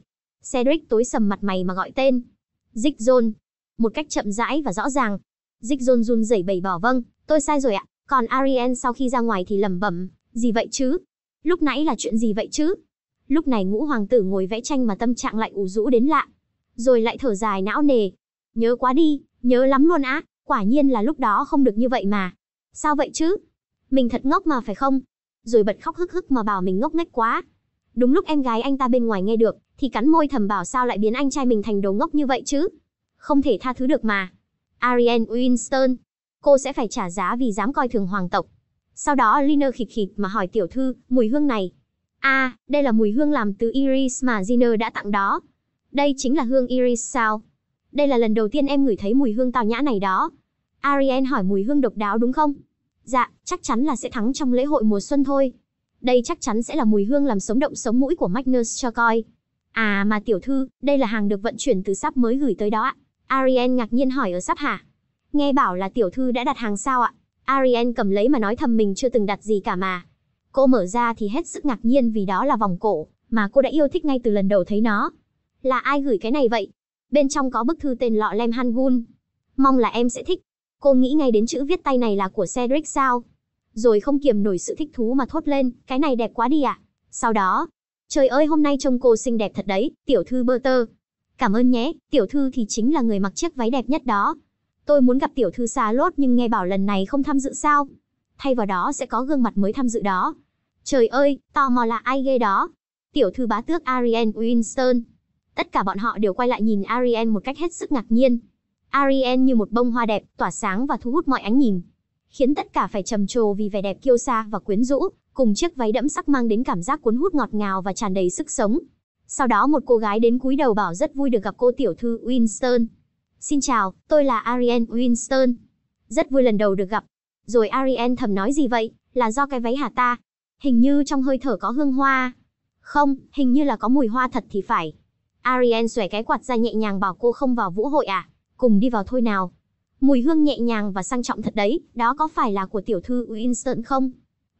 Cedric tối sầm mặt mày mà gọi tên. Dick Zone. Một cách chậm rãi và rõ ràng. Dick Zone run rẩy bày bỏ vâng, tôi sai rồi ạ. Còn Ariel sau khi ra ngoài thì lẩm bẩm, gì vậy chứ? Lúc nãy là chuyện gì vậy chứ? Lúc này ngũ hoàng tử ngồi vẽ tranh mà tâm trạng lại ủ rũ đến lạ rồi lại thở dài não nề. Nhớ quá đi, nhớ lắm luôn á, quả nhiên là lúc đó không được như vậy mà. Sao vậy chứ? Mình thật ngốc mà phải không? Rồi bật khóc hức hức mà bảo mình ngốc nghếch quá. Đúng lúc em gái anh ta bên ngoài nghe được, thì cắn môi thầm bảo sao lại biến anh trai mình thành đồ ngốc như vậy chứ? Không thể tha thứ được mà. Ariane Winston, cô sẽ phải trả giá vì dám coi thường hoàng tộc. Sau đó Liner khịt khịt mà hỏi tiểu thư, mùi hương này. a à, đây là mùi hương làm từ Iris mà Gina đã tặng đó. Đây chính là hương Iris sao? Đây là lần đầu tiên em ngửi thấy mùi hương tào nhã này đó. Ariel hỏi mùi hương độc đáo đúng không? Dạ, chắc chắn là sẽ thắng trong lễ hội mùa xuân thôi. Đây chắc chắn sẽ là mùi hương làm sống động sống mũi của Magnus cho coi. À mà tiểu thư, đây là hàng được vận chuyển từ sắp mới gửi tới đó ạ. Ariel ngạc nhiên hỏi ở sắp hả? Nghe bảo là tiểu thư đã đặt hàng sao ạ? Ariel cầm lấy mà nói thầm mình chưa từng đặt gì cả mà. Cô mở ra thì hết sức ngạc nhiên vì đó là vòng cổ, mà cô đã yêu thích ngay từ lần đầu thấy nó. Là ai gửi cái này vậy? Bên trong có bức thư tên lọ Lem Hangun. Mong là em sẽ thích. Cô nghĩ ngay đến chữ viết tay này là của Cedric sao? Rồi không kiềm nổi sự thích thú mà thốt lên, cái này đẹp quá đi ạ. À? Sau đó, trời ơi hôm nay trông cô xinh đẹp thật đấy, tiểu thư Butter. Cảm ơn nhé, tiểu thư thì chính là người mặc chiếc váy đẹp nhất đó. Tôi muốn gặp tiểu thư xa lốt nhưng nghe bảo lần này không tham dự sao. Thay vào đó sẽ có gương mặt mới tham dự đó. Trời ơi, tò mò là ai ghê đó. Tiểu thư bá tước Ariane Winston, Tất cả bọn họ đều quay lại nhìn Ariel một cách hết sức ngạc nhiên. Ariel như một bông hoa đẹp, tỏa sáng và thu hút mọi ánh nhìn, khiến tất cả phải trầm trồ vì vẻ đẹp kiêu sa và quyến rũ, cùng chiếc váy đẫm sắc mang đến cảm giác cuốn hút ngọt ngào và tràn đầy sức sống. Sau đó một cô gái đến cúi đầu bảo rất vui được gặp cô tiểu thư Winston. Xin chào, tôi là Ariel Winston. Rất vui lần đầu được gặp. Rồi Ariel thầm nói gì vậy, là do cái váy hả ta? Hình như trong hơi thở có hương hoa. Không, hình như là có mùi hoa thật thì phải. Ariel xòe cái quạt ra nhẹ nhàng bảo cô không vào vũ hội à? Cùng đi vào thôi nào. Mùi hương nhẹ nhàng và sang trọng thật đấy, đó có phải là của tiểu thư Winston không?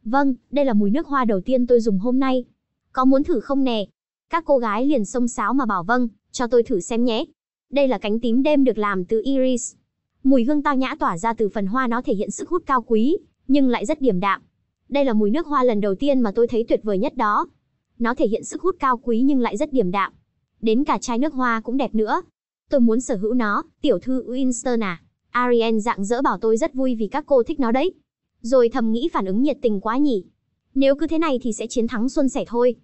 Vâng, đây là mùi nước hoa đầu tiên tôi dùng hôm nay. Có muốn thử không nè? Các cô gái liền xông xáo mà bảo vâng, cho tôi thử xem nhé. Đây là cánh tím đêm được làm từ iris. Mùi hương tao nhã tỏa ra từ phần hoa nó thể hiện sức hút cao quý, nhưng lại rất điềm đạm. Đây là mùi nước hoa lần đầu tiên mà tôi thấy tuyệt vời nhất đó. Nó thể hiện sức hút cao quý nhưng lại rất điềm đạm đến cả chai nước hoa cũng đẹp nữa. Tôi muốn sở hữu nó, tiểu thư Winston à. Ariel dạng dỡ bảo tôi rất vui vì các cô thích nó đấy. Rồi thầm nghĩ phản ứng nhiệt tình quá nhỉ. Nếu cứ thế này thì sẽ chiến thắng xuân sẻ thôi.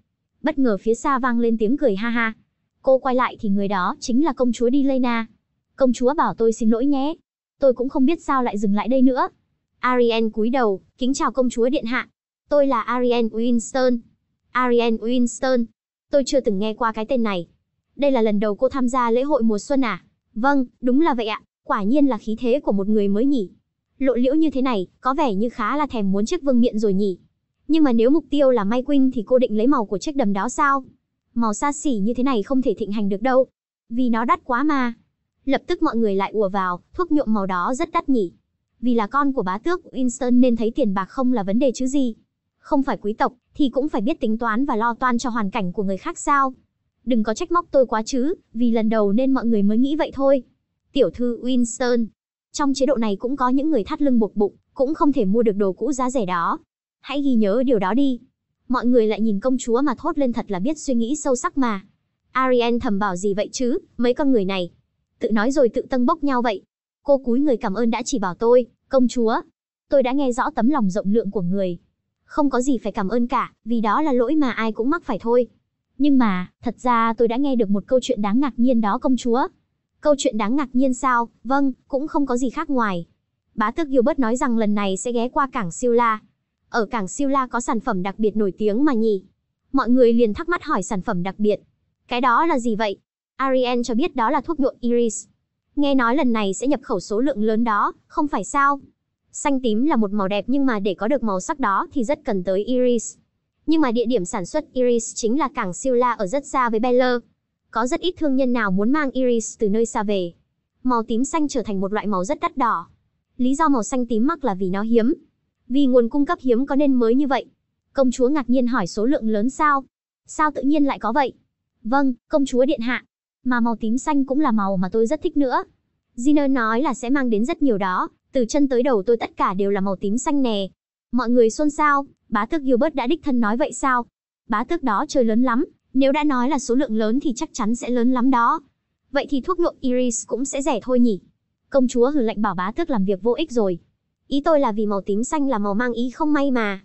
Bất ngờ phía xa vang lên tiếng cười ha ha. Cô quay lại thì người đó chính là công chúa Dilena. Công chúa bảo tôi xin lỗi nhé. Tôi cũng không biết sao lại dừng lại đây nữa. Ariel cúi đầu, kính chào công chúa điện hạ. Tôi là Ariel Winston. Ariel Winston. Tôi chưa từng nghe qua cái tên này, đây là lần đầu cô tham gia lễ hội mùa xuân à? Vâng, đúng là vậy ạ. Quả nhiên là khí thế của một người mới nhỉ. Lộ liễu như thế này, có vẻ như khá là thèm muốn chiếc vương miện rồi nhỉ. Nhưng mà nếu mục tiêu là May Queen thì cô định lấy màu của chiếc đầm đó sao? Màu xa xỉ như thế này không thể thịnh hành được đâu. Vì nó đắt quá mà. Lập tức mọi người lại ùa vào, thuốc nhuộm màu đó rất đắt nhỉ. Vì là con của bá tước Winston nên thấy tiền bạc không là vấn đề chứ gì. Không phải quý tộc, thì cũng phải biết tính toán và lo toan cho hoàn cảnh của người khác sao đừng có trách móc tôi quá chứ, vì lần đầu nên mọi người mới nghĩ vậy thôi. Tiểu thư Winston, trong chế độ này cũng có những người thắt lưng buộc bụng, cũng không thể mua được đồ cũ giá rẻ đó. Hãy ghi nhớ điều đó đi. Mọi người lại nhìn công chúa mà thốt lên thật là biết suy nghĩ sâu sắc mà. Ariane thầm bảo gì vậy chứ, mấy con người này. Tự nói rồi tự tâng bốc nhau vậy. Cô cúi người cảm ơn đã chỉ bảo tôi, công chúa. Tôi đã nghe rõ tấm lòng rộng lượng của người. Không có gì phải cảm ơn cả, vì đó là lỗi mà ai cũng mắc phải thôi. Nhưng mà, thật ra tôi đã nghe được một câu chuyện đáng ngạc nhiên đó công chúa. Câu chuyện đáng ngạc nhiên sao? Vâng, cũng không có gì khác ngoài. Bá tước Gilbert nói rằng lần này sẽ ghé qua cảng siula Ở cảng siula có sản phẩm đặc biệt nổi tiếng mà nhỉ? Mọi người liền thắc mắc hỏi sản phẩm đặc biệt. Cái đó là gì vậy? Ariel cho biết đó là thuốc nhuộm Iris. Nghe nói lần này sẽ nhập khẩu số lượng lớn đó, không phải sao? Xanh tím là một màu đẹp nhưng mà để có được màu sắc đó thì rất cần tới Iris. Nhưng mà địa điểm sản xuất Iris chính là cảng Siula ở rất xa với Beller. Có rất ít thương nhân nào muốn mang Iris từ nơi xa về. Màu tím xanh trở thành một loại màu rất đắt đỏ. Lý do màu xanh tím mắc là vì nó hiếm. Vì nguồn cung cấp hiếm có nên mới như vậy. Công chúa ngạc nhiên hỏi số lượng lớn sao? Sao tự nhiên lại có vậy? Vâng, công chúa điện hạ. Mà màu tím xanh cũng là màu mà tôi rất thích nữa. Giner nói là sẽ mang đến rất nhiều đó, từ chân tới đầu tôi tất cả đều là màu tím xanh nè. Mọi người xôn xao, Bá tước Gilbert đã đích thân nói vậy sao? Bá tước đó chơi lớn lắm, nếu đã nói là số lượng lớn thì chắc chắn sẽ lớn lắm đó. Vậy thì thuốc nhuộm Iris cũng sẽ rẻ thôi nhỉ? Công chúa hừ lạnh bảo bá tước làm việc vô ích rồi. Ý tôi là vì màu tím xanh là màu mang ý không may mà.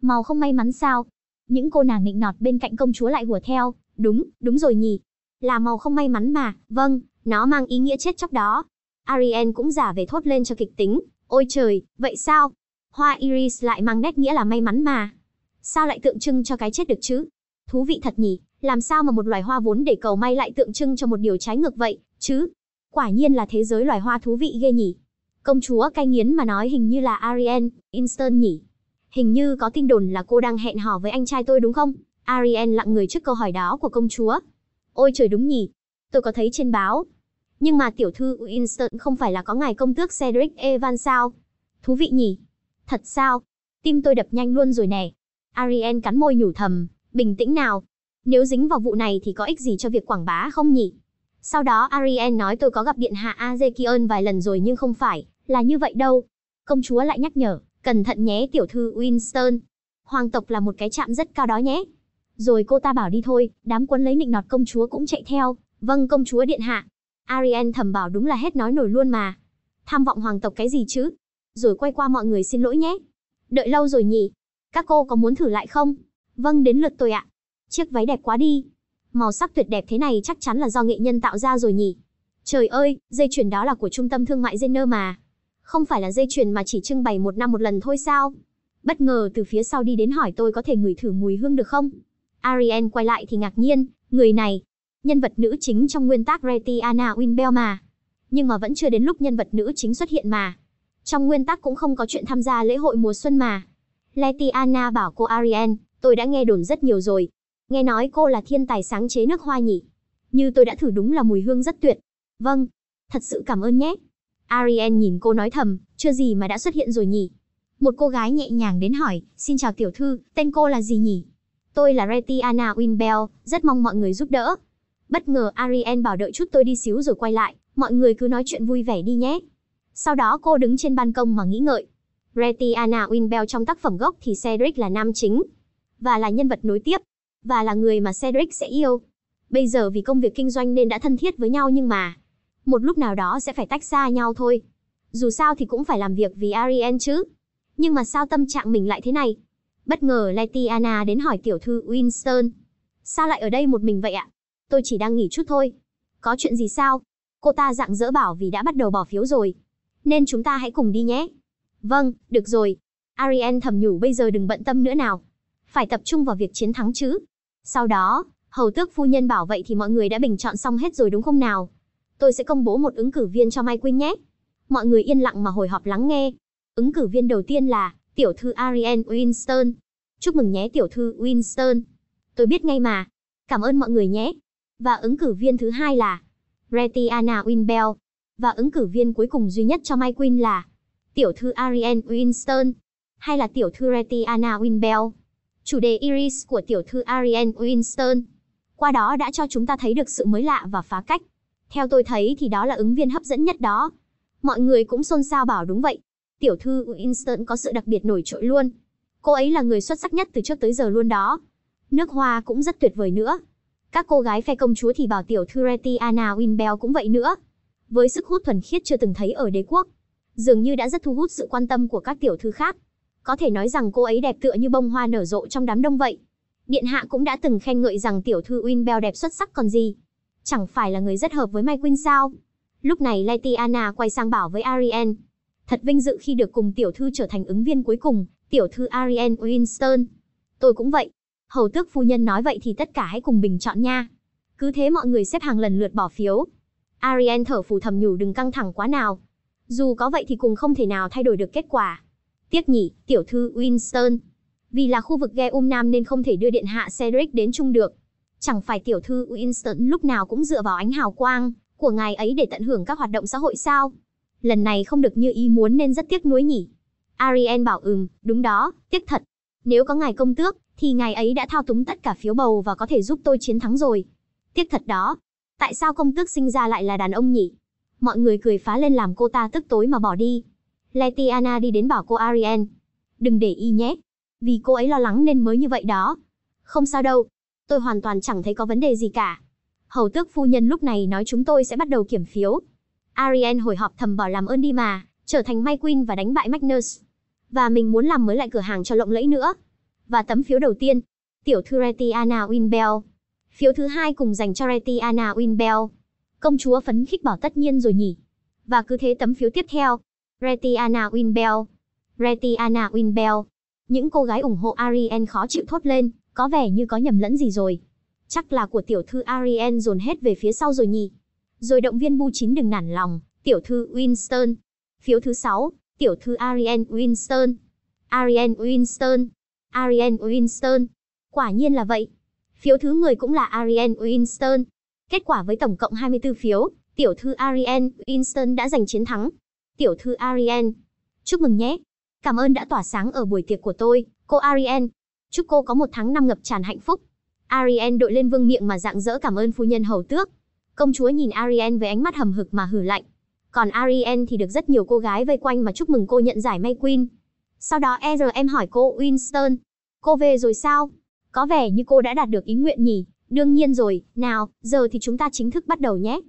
Màu không may mắn sao? Những cô nàng nịnh nọt bên cạnh công chúa lại hùa theo. Đúng, đúng rồi nhỉ. Là màu không may mắn mà, vâng, nó mang ý nghĩa chết chóc đó. Ariel cũng giả về thốt lên cho kịch tính. Ôi trời, vậy sao? Hoa iris lại mang nét nghĩa là may mắn mà. Sao lại tượng trưng cho cái chết được chứ? Thú vị thật nhỉ, làm sao mà một loài hoa vốn để cầu may lại tượng trưng cho một điều trái ngược vậy, chứ? Quả nhiên là thế giới loài hoa thú vị ghê nhỉ. Công chúa cay nghiến mà nói hình như là Ariel, Inston nhỉ. Hình như có tin đồn là cô đang hẹn hò với anh trai tôi đúng không? Ariel lặng người trước câu hỏi đó của công chúa. Ôi trời đúng nhỉ, tôi có thấy trên báo. Nhưng mà tiểu thư Winston không phải là có ngài công tước Cedric evan sao? Thú vị nhỉ? Thật sao? Tim tôi đập nhanh luôn rồi nè. Ariel cắn môi nhủ thầm, bình tĩnh nào. Nếu dính vào vụ này thì có ích gì cho việc quảng bá không nhỉ? Sau đó Ariel nói tôi có gặp điện hạ Azekion vài lần rồi nhưng không phải, là như vậy đâu. Công chúa lại nhắc nhở, cẩn thận nhé tiểu thư Winston. Hoàng tộc là một cái chạm rất cao đó nhé. Rồi cô ta bảo đi thôi, đám quân lấy nịnh nọt công chúa cũng chạy theo. Vâng công chúa điện hạ. Ariel thầm bảo đúng là hết nói nổi luôn mà. Tham vọng hoàng tộc cái gì chứ? rồi quay qua mọi người xin lỗi nhé. Đợi lâu rồi nhỉ? Các cô có muốn thử lại không? Vâng đến lượt tôi ạ. Chiếc váy đẹp quá đi. Màu sắc tuyệt đẹp thế này chắc chắn là do nghệ nhân tạo ra rồi nhỉ? Trời ơi, dây chuyền đó là của trung tâm thương mại Jenner mà. Không phải là dây chuyền mà chỉ trưng bày một năm một lần thôi sao? Bất ngờ từ phía sau đi đến hỏi tôi có thể ngửi thử mùi hương được không? Ariel quay lại thì ngạc nhiên, người này, nhân vật nữ chính trong nguyên tác Retiana Winbell mà. Nhưng mà vẫn chưa đến lúc nhân vật nữ chính xuất hiện mà. Trong nguyên tắc cũng không có chuyện tham gia lễ hội mùa xuân mà. Letiana bảo cô Ariel, tôi đã nghe đồn rất nhiều rồi. Nghe nói cô là thiên tài sáng chế nước hoa nhỉ? Như tôi đã thử đúng là mùi hương rất tuyệt. Vâng, thật sự cảm ơn nhé. Ariel nhìn cô nói thầm, chưa gì mà đã xuất hiện rồi nhỉ? Một cô gái nhẹ nhàng đến hỏi, xin chào tiểu thư, tên cô là gì nhỉ? Tôi là Retiana Winbell, rất mong mọi người giúp đỡ. Bất ngờ Ariel bảo đợi chút tôi đi xíu rồi quay lại, mọi người cứ nói chuyện vui vẻ đi nhé. Sau đó cô đứng trên ban công mà nghĩ ngợi. Retiana Winbell trong tác phẩm gốc thì Cedric là nam chính, và là nhân vật nối tiếp, và là người mà Cedric sẽ yêu. Bây giờ vì công việc kinh doanh nên đã thân thiết với nhau nhưng mà, một lúc nào đó sẽ phải tách xa nhau thôi. Dù sao thì cũng phải làm việc vì Ariel chứ. Nhưng mà sao tâm trạng mình lại thế này? Bất ngờ Letiana đến hỏi tiểu thư Winston. Sao lại ở đây một mình vậy ạ? Tôi chỉ đang nghỉ chút thôi. Có chuyện gì sao? Cô ta dạng dỡ bảo vì đã bắt đầu bỏ phiếu rồi. Nên chúng ta hãy cùng đi nhé. Vâng, được rồi. Ariel thầm nhủ bây giờ đừng bận tâm nữa nào. Phải tập trung vào việc chiến thắng chứ. Sau đó, hầu tước phu nhân bảo vậy thì mọi người đã bình chọn xong hết rồi đúng không nào? Tôi sẽ công bố một ứng cử viên cho Mai Quynh nhé. Mọi người yên lặng mà hồi họp lắng nghe. Ứng cử viên đầu tiên là tiểu thư Ariel Winston. Chúc mừng nhé tiểu thư Winston. Tôi biết ngay mà. Cảm ơn mọi người nhé. Và ứng cử viên thứ hai là Retiana Winbell. Và ứng cử viên cuối cùng duy nhất cho Mai Queen là tiểu thư Ariane Winston hay là tiểu thư Retiana Winbell. Chủ đề Iris của tiểu thư Ariane Winston qua đó đã cho chúng ta thấy được sự mới lạ và phá cách. Theo tôi thấy thì đó là ứng viên hấp dẫn nhất đó. Mọi người cũng xôn xao bảo đúng vậy. Tiểu thư Winston có sự đặc biệt nổi trội luôn. Cô ấy là người xuất sắc nhất từ trước tới giờ luôn đó. Nước hoa cũng rất tuyệt vời nữa. Các cô gái phe công chúa thì bảo tiểu thư Retiana Winbell cũng vậy nữa với sức hút thuần khiết chưa từng thấy ở đế quốc, dường như đã rất thu hút sự quan tâm của các tiểu thư khác. Có thể nói rằng cô ấy đẹp tựa như bông hoa nở rộ trong đám đông vậy. Điện hạ cũng đã từng khen ngợi rằng tiểu thư Winbell đẹp xuất sắc còn gì. Chẳng phải là người rất hợp với Mai Queen sao? Lúc này Latiana quay sang bảo với arien Thật vinh dự khi được cùng tiểu thư trở thành ứng viên cuối cùng, tiểu thư arien Winston. Tôi cũng vậy. Hầu tước phu nhân nói vậy thì tất cả hãy cùng bình chọn nha. Cứ thế mọi người xếp hàng lần lượt bỏ phiếu, Ariel thở phù thầm nhủ đừng căng thẳng quá nào. Dù có vậy thì cũng không thể nào thay đổi được kết quả. Tiếc nhỉ, tiểu thư Winston. Vì là khu vực ghe um nam nên không thể đưa điện hạ Cedric đến chung được. Chẳng phải tiểu thư Winston lúc nào cũng dựa vào ánh hào quang của ngài ấy để tận hưởng các hoạt động xã hội sao? Lần này không được như ý muốn nên rất tiếc nuối nhỉ. Ariel bảo ừm, đúng đó, tiếc thật. Nếu có ngài công tước, thì ngài ấy đã thao túng tất cả phiếu bầu và có thể giúp tôi chiến thắng rồi. Tiếc thật đó, Tại sao công tước sinh ra lại là đàn ông nhỉ? Mọi người cười phá lên làm cô ta tức tối mà bỏ đi. Letiana đi đến bảo cô Ariel. Đừng để y nhé. Vì cô ấy lo lắng nên mới như vậy đó. Không sao đâu. Tôi hoàn toàn chẳng thấy có vấn đề gì cả. Hầu tước phu nhân lúc này nói chúng tôi sẽ bắt đầu kiểm phiếu. Ariel hồi họp thầm bỏ làm ơn đi mà, trở thành May Queen và đánh bại Magnus. Và mình muốn làm mới lại cửa hàng cho lộng lẫy nữa. Và tấm phiếu đầu tiên, tiểu thư Retiana Winbell, Phiếu thứ hai cùng dành cho Retiana Winbell. Công chúa phấn khích bảo tất nhiên rồi nhỉ. Và cứ thế tấm phiếu tiếp theo. Retiana Winbell. Retiana Winbell. Những cô gái ủng hộ Ariane khó chịu thốt lên, có vẻ như có nhầm lẫn gì rồi. Chắc là của tiểu thư Ariane dồn hết về phía sau rồi nhỉ. Rồi động viên Bu chính đừng nản lòng, tiểu thư Winston. Phiếu thứ sáu tiểu thư Ariane Winston. Ariane Winston. Ariane Winston. Quả nhiên là vậy. Phiếu thứ 10 cũng là Ariane Winston. Kết quả với tổng cộng 24 phiếu, tiểu thư Ariane Winston đã giành chiến thắng. Tiểu thư Ariane, chúc mừng nhé. Cảm ơn đã tỏa sáng ở buổi tiệc của tôi, cô Ariane. Chúc cô có một tháng năm ngập tràn hạnh phúc. Ariane đội lên vương miệng mà dạng dỡ cảm ơn phu nhân hầu tước. Công chúa nhìn Ariane với ánh mắt hầm hực mà hử lạnh. Còn Ariane thì được rất nhiều cô gái vây quanh mà chúc mừng cô nhận giải May Queen. Sau đó RM hỏi cô Winston, cô về rồi sao? Có vẻ như cô đã đạt được ý nguyện nhỉ? Đương nhiên rồi, nào, giờ thì chúng ta chính thức bắt đầu nhé.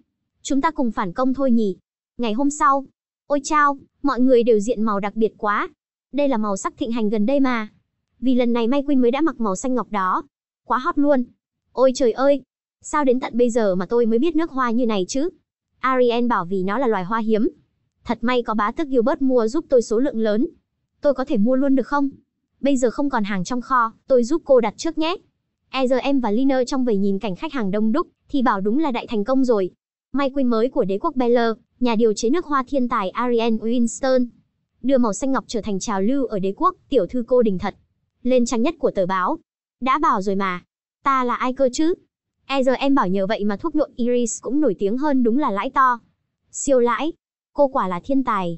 Chúng ta cùng phản công thôi nhỉ. Ngày hôm sau, ôi chao, mọi người đều diện màu đặc biệt quá. Đây là màu sắc thịnh hành gần đây mà. Vì lần này May Queen mới đã mặc màu xanh ngọc đó. Quá hot luôn. Ôi trời ơi, sao đến tận bây giờ mà tôi mới biết nước hoa như này chứ? Ariel bảo vì nó là loài hoa hiếm. Thật may có bá tước Gilbert mua giúp tôi số lượng lớn. Tôi có thể mua luôn được không? bây giờ không còn hàng trong kho, tôi giúp cô đặt trước nhé. E giờ em và Liner trong về nhìn cảnh khách hàng đông đúc, thì bảo đúng là đại thành công rồi. May quy mới của đế quốc Beller, nhà điều chế nước hoa thiên tài Ariane Winston, đưa màu xanh ngọc trở thành trào lưu ở đế quốc, tiểu thư cô đình thật. Lên trang nhất của tờ báo. Đã bảo rồi mà, ta là ai cơ chứ? E giờ em bảo nhờ vậy mà thuốc nhuộm Iris cũng nổi tiếng hơn đúng là lãi to. Siêu lãi, cô quả là thiên tài.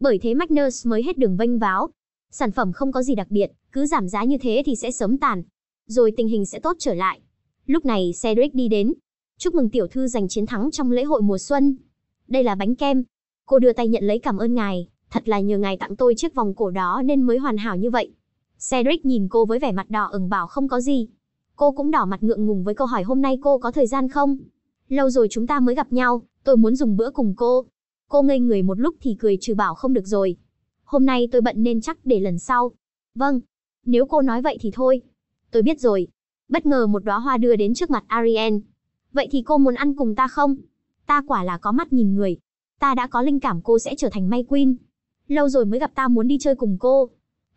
Bởi thế Magnus mới hết đường vênh váo, Sản phẩm không có gì đặc biệt, cứ giảm giá như thế thì sẽ sớm tàn. Rồi tình hình sẽ tốt trở lại. Lúc này Cedric đi đến. Chúc mừng tiểu thư giành chiến thắng trong lễ hội mùa xuân. Đây là bánh kem. Cô đưa tay nhận lấy cảm ơn ngài. Thật là nhờ ngài tặng tôi chiếc vòng cổ đó nên mới hoàn hảo như vậy. Cedric nhìn cô với vẻ mặt đỏ ửng bảo không có gì. Cô cũng đỏ mặt ngượng ngùng với câu hỏi hôm nay cô có thời gian không? Lâu rồi chúng ta mới gặp nhau, tôi muốn dùng bữa cùng cô. Cô ngây người một lúc thì cười trừ bảo không được rồi hôm nay tôi bận nên chắc để lần sau. Vâng, nếu cô nói vậy thì thôi. Tôi biết rồi. Bất ngờ một đóa hoa đưa đến trước mặt Ariel. Vậy thì cô muốn ăn cùng ta không? Ta quả là có mắt nhìn người. Ta đã có linh cảm cô sẽ trở thành May Queen. Lâu rồi mới gặp ta muốn đi chơi cùng cô.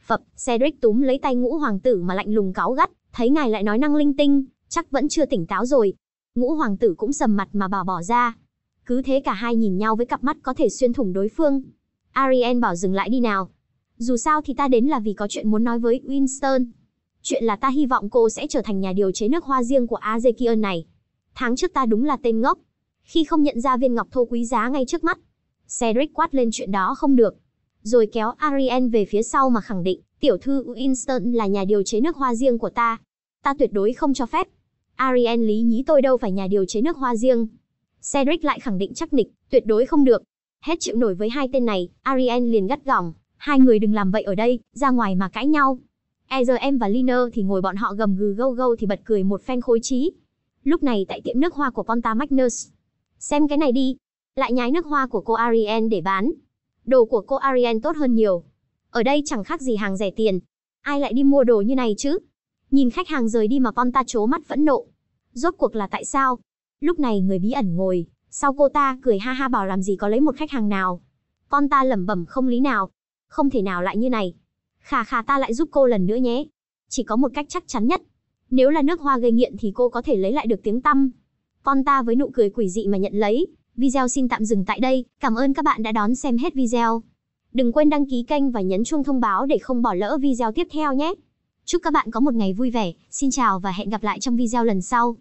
Phập, Cedric túm lấy tay ngũ hoàng tử mà lạnh lùng cáo gắt. Thấy ngài lại nói năng linh tinh, chắc vẫn chưa tỉnh táo rồi. Ngũ hoàng tử cũng sầm mặt mà bảo bỏ ra. Cứ thế cả hai nhìn nhau với cặp mắt có thể xuyên thủng đối phương. Ariel bảo dừng lại đi nào. Dù sao thì ta đến là vì có chuyện muốn nói với Winston. Chuyện là ta hy vọng cô sẽ trở thành nhà điều chế nước hoa riêng của Azekion này. Tháng trước ta đúng là tên ngốc. Khi không nhận ra viên ngọc thô quý giá ngay trước mắt, Cedric quát lên chuyện đó không được. Rồi kéo Ariel về phía sau mà khẳng định, tiểu thư Winston là nhà điều chế nước hoa riêng của ta. Ta tuyệt đối không cho phép. Ariel lý nhí tôi đâu phải nhà điều chế nước hoa riêng. Cedric lại khẳng định chắc nịch, tuyệt đối không được, Hết chịu nổi với hai tên này, Ariel liền gắt gỏng, hai người đừng làm vậy ở đây, ra ngoài mà cãi nhau. Ezer em và Liner thì ngồi bọn họ gầm gừ gâu gâu thì bật cười một phen khối trí. Lúc này tại tiệm nước hoa của Ponta Magnus. Xem cái này đi. Lại nhái nước hoa của cô Ariel để bán. Đồ của cô Ariel tốt hơn nhiều. Ở đây chẳng khác gì hàng rẻ tiền. Ai lại đi mua đồ như này chứ? Nhìn khách hàng rời đi mà Ponta chố mắt phẫn nộ. Rốt cuộc là tại sao? Lúc này người bí ẩn ngồi, sau cô ta cười ha ha bảo làm gì có lấy một khách hàng nào. Con ta lẩm bẩm không lý nào. Không thể nào lại như này. Khà khà ta lại giúp cô lần nữa nhé. Chỉ có một cách chắc chắn nhất. Nếu là nước hoa gây nghiện thì cô có thể lấy lại được tiếng tăm. Con ta với nụ cười quỷ dị mà nhận lấy. Video xin tạm dừng tại đây. Cảm ơn các bạn đã đón xem hết video. Đừng quên đăng ký kênh và nhấn chuông thông báo để không bỏ lỡ video tiếp theo nhé. Chúc các bạn có một ngày vui vẻ. Xin chào và hẹn gặp lại trong video lần sau.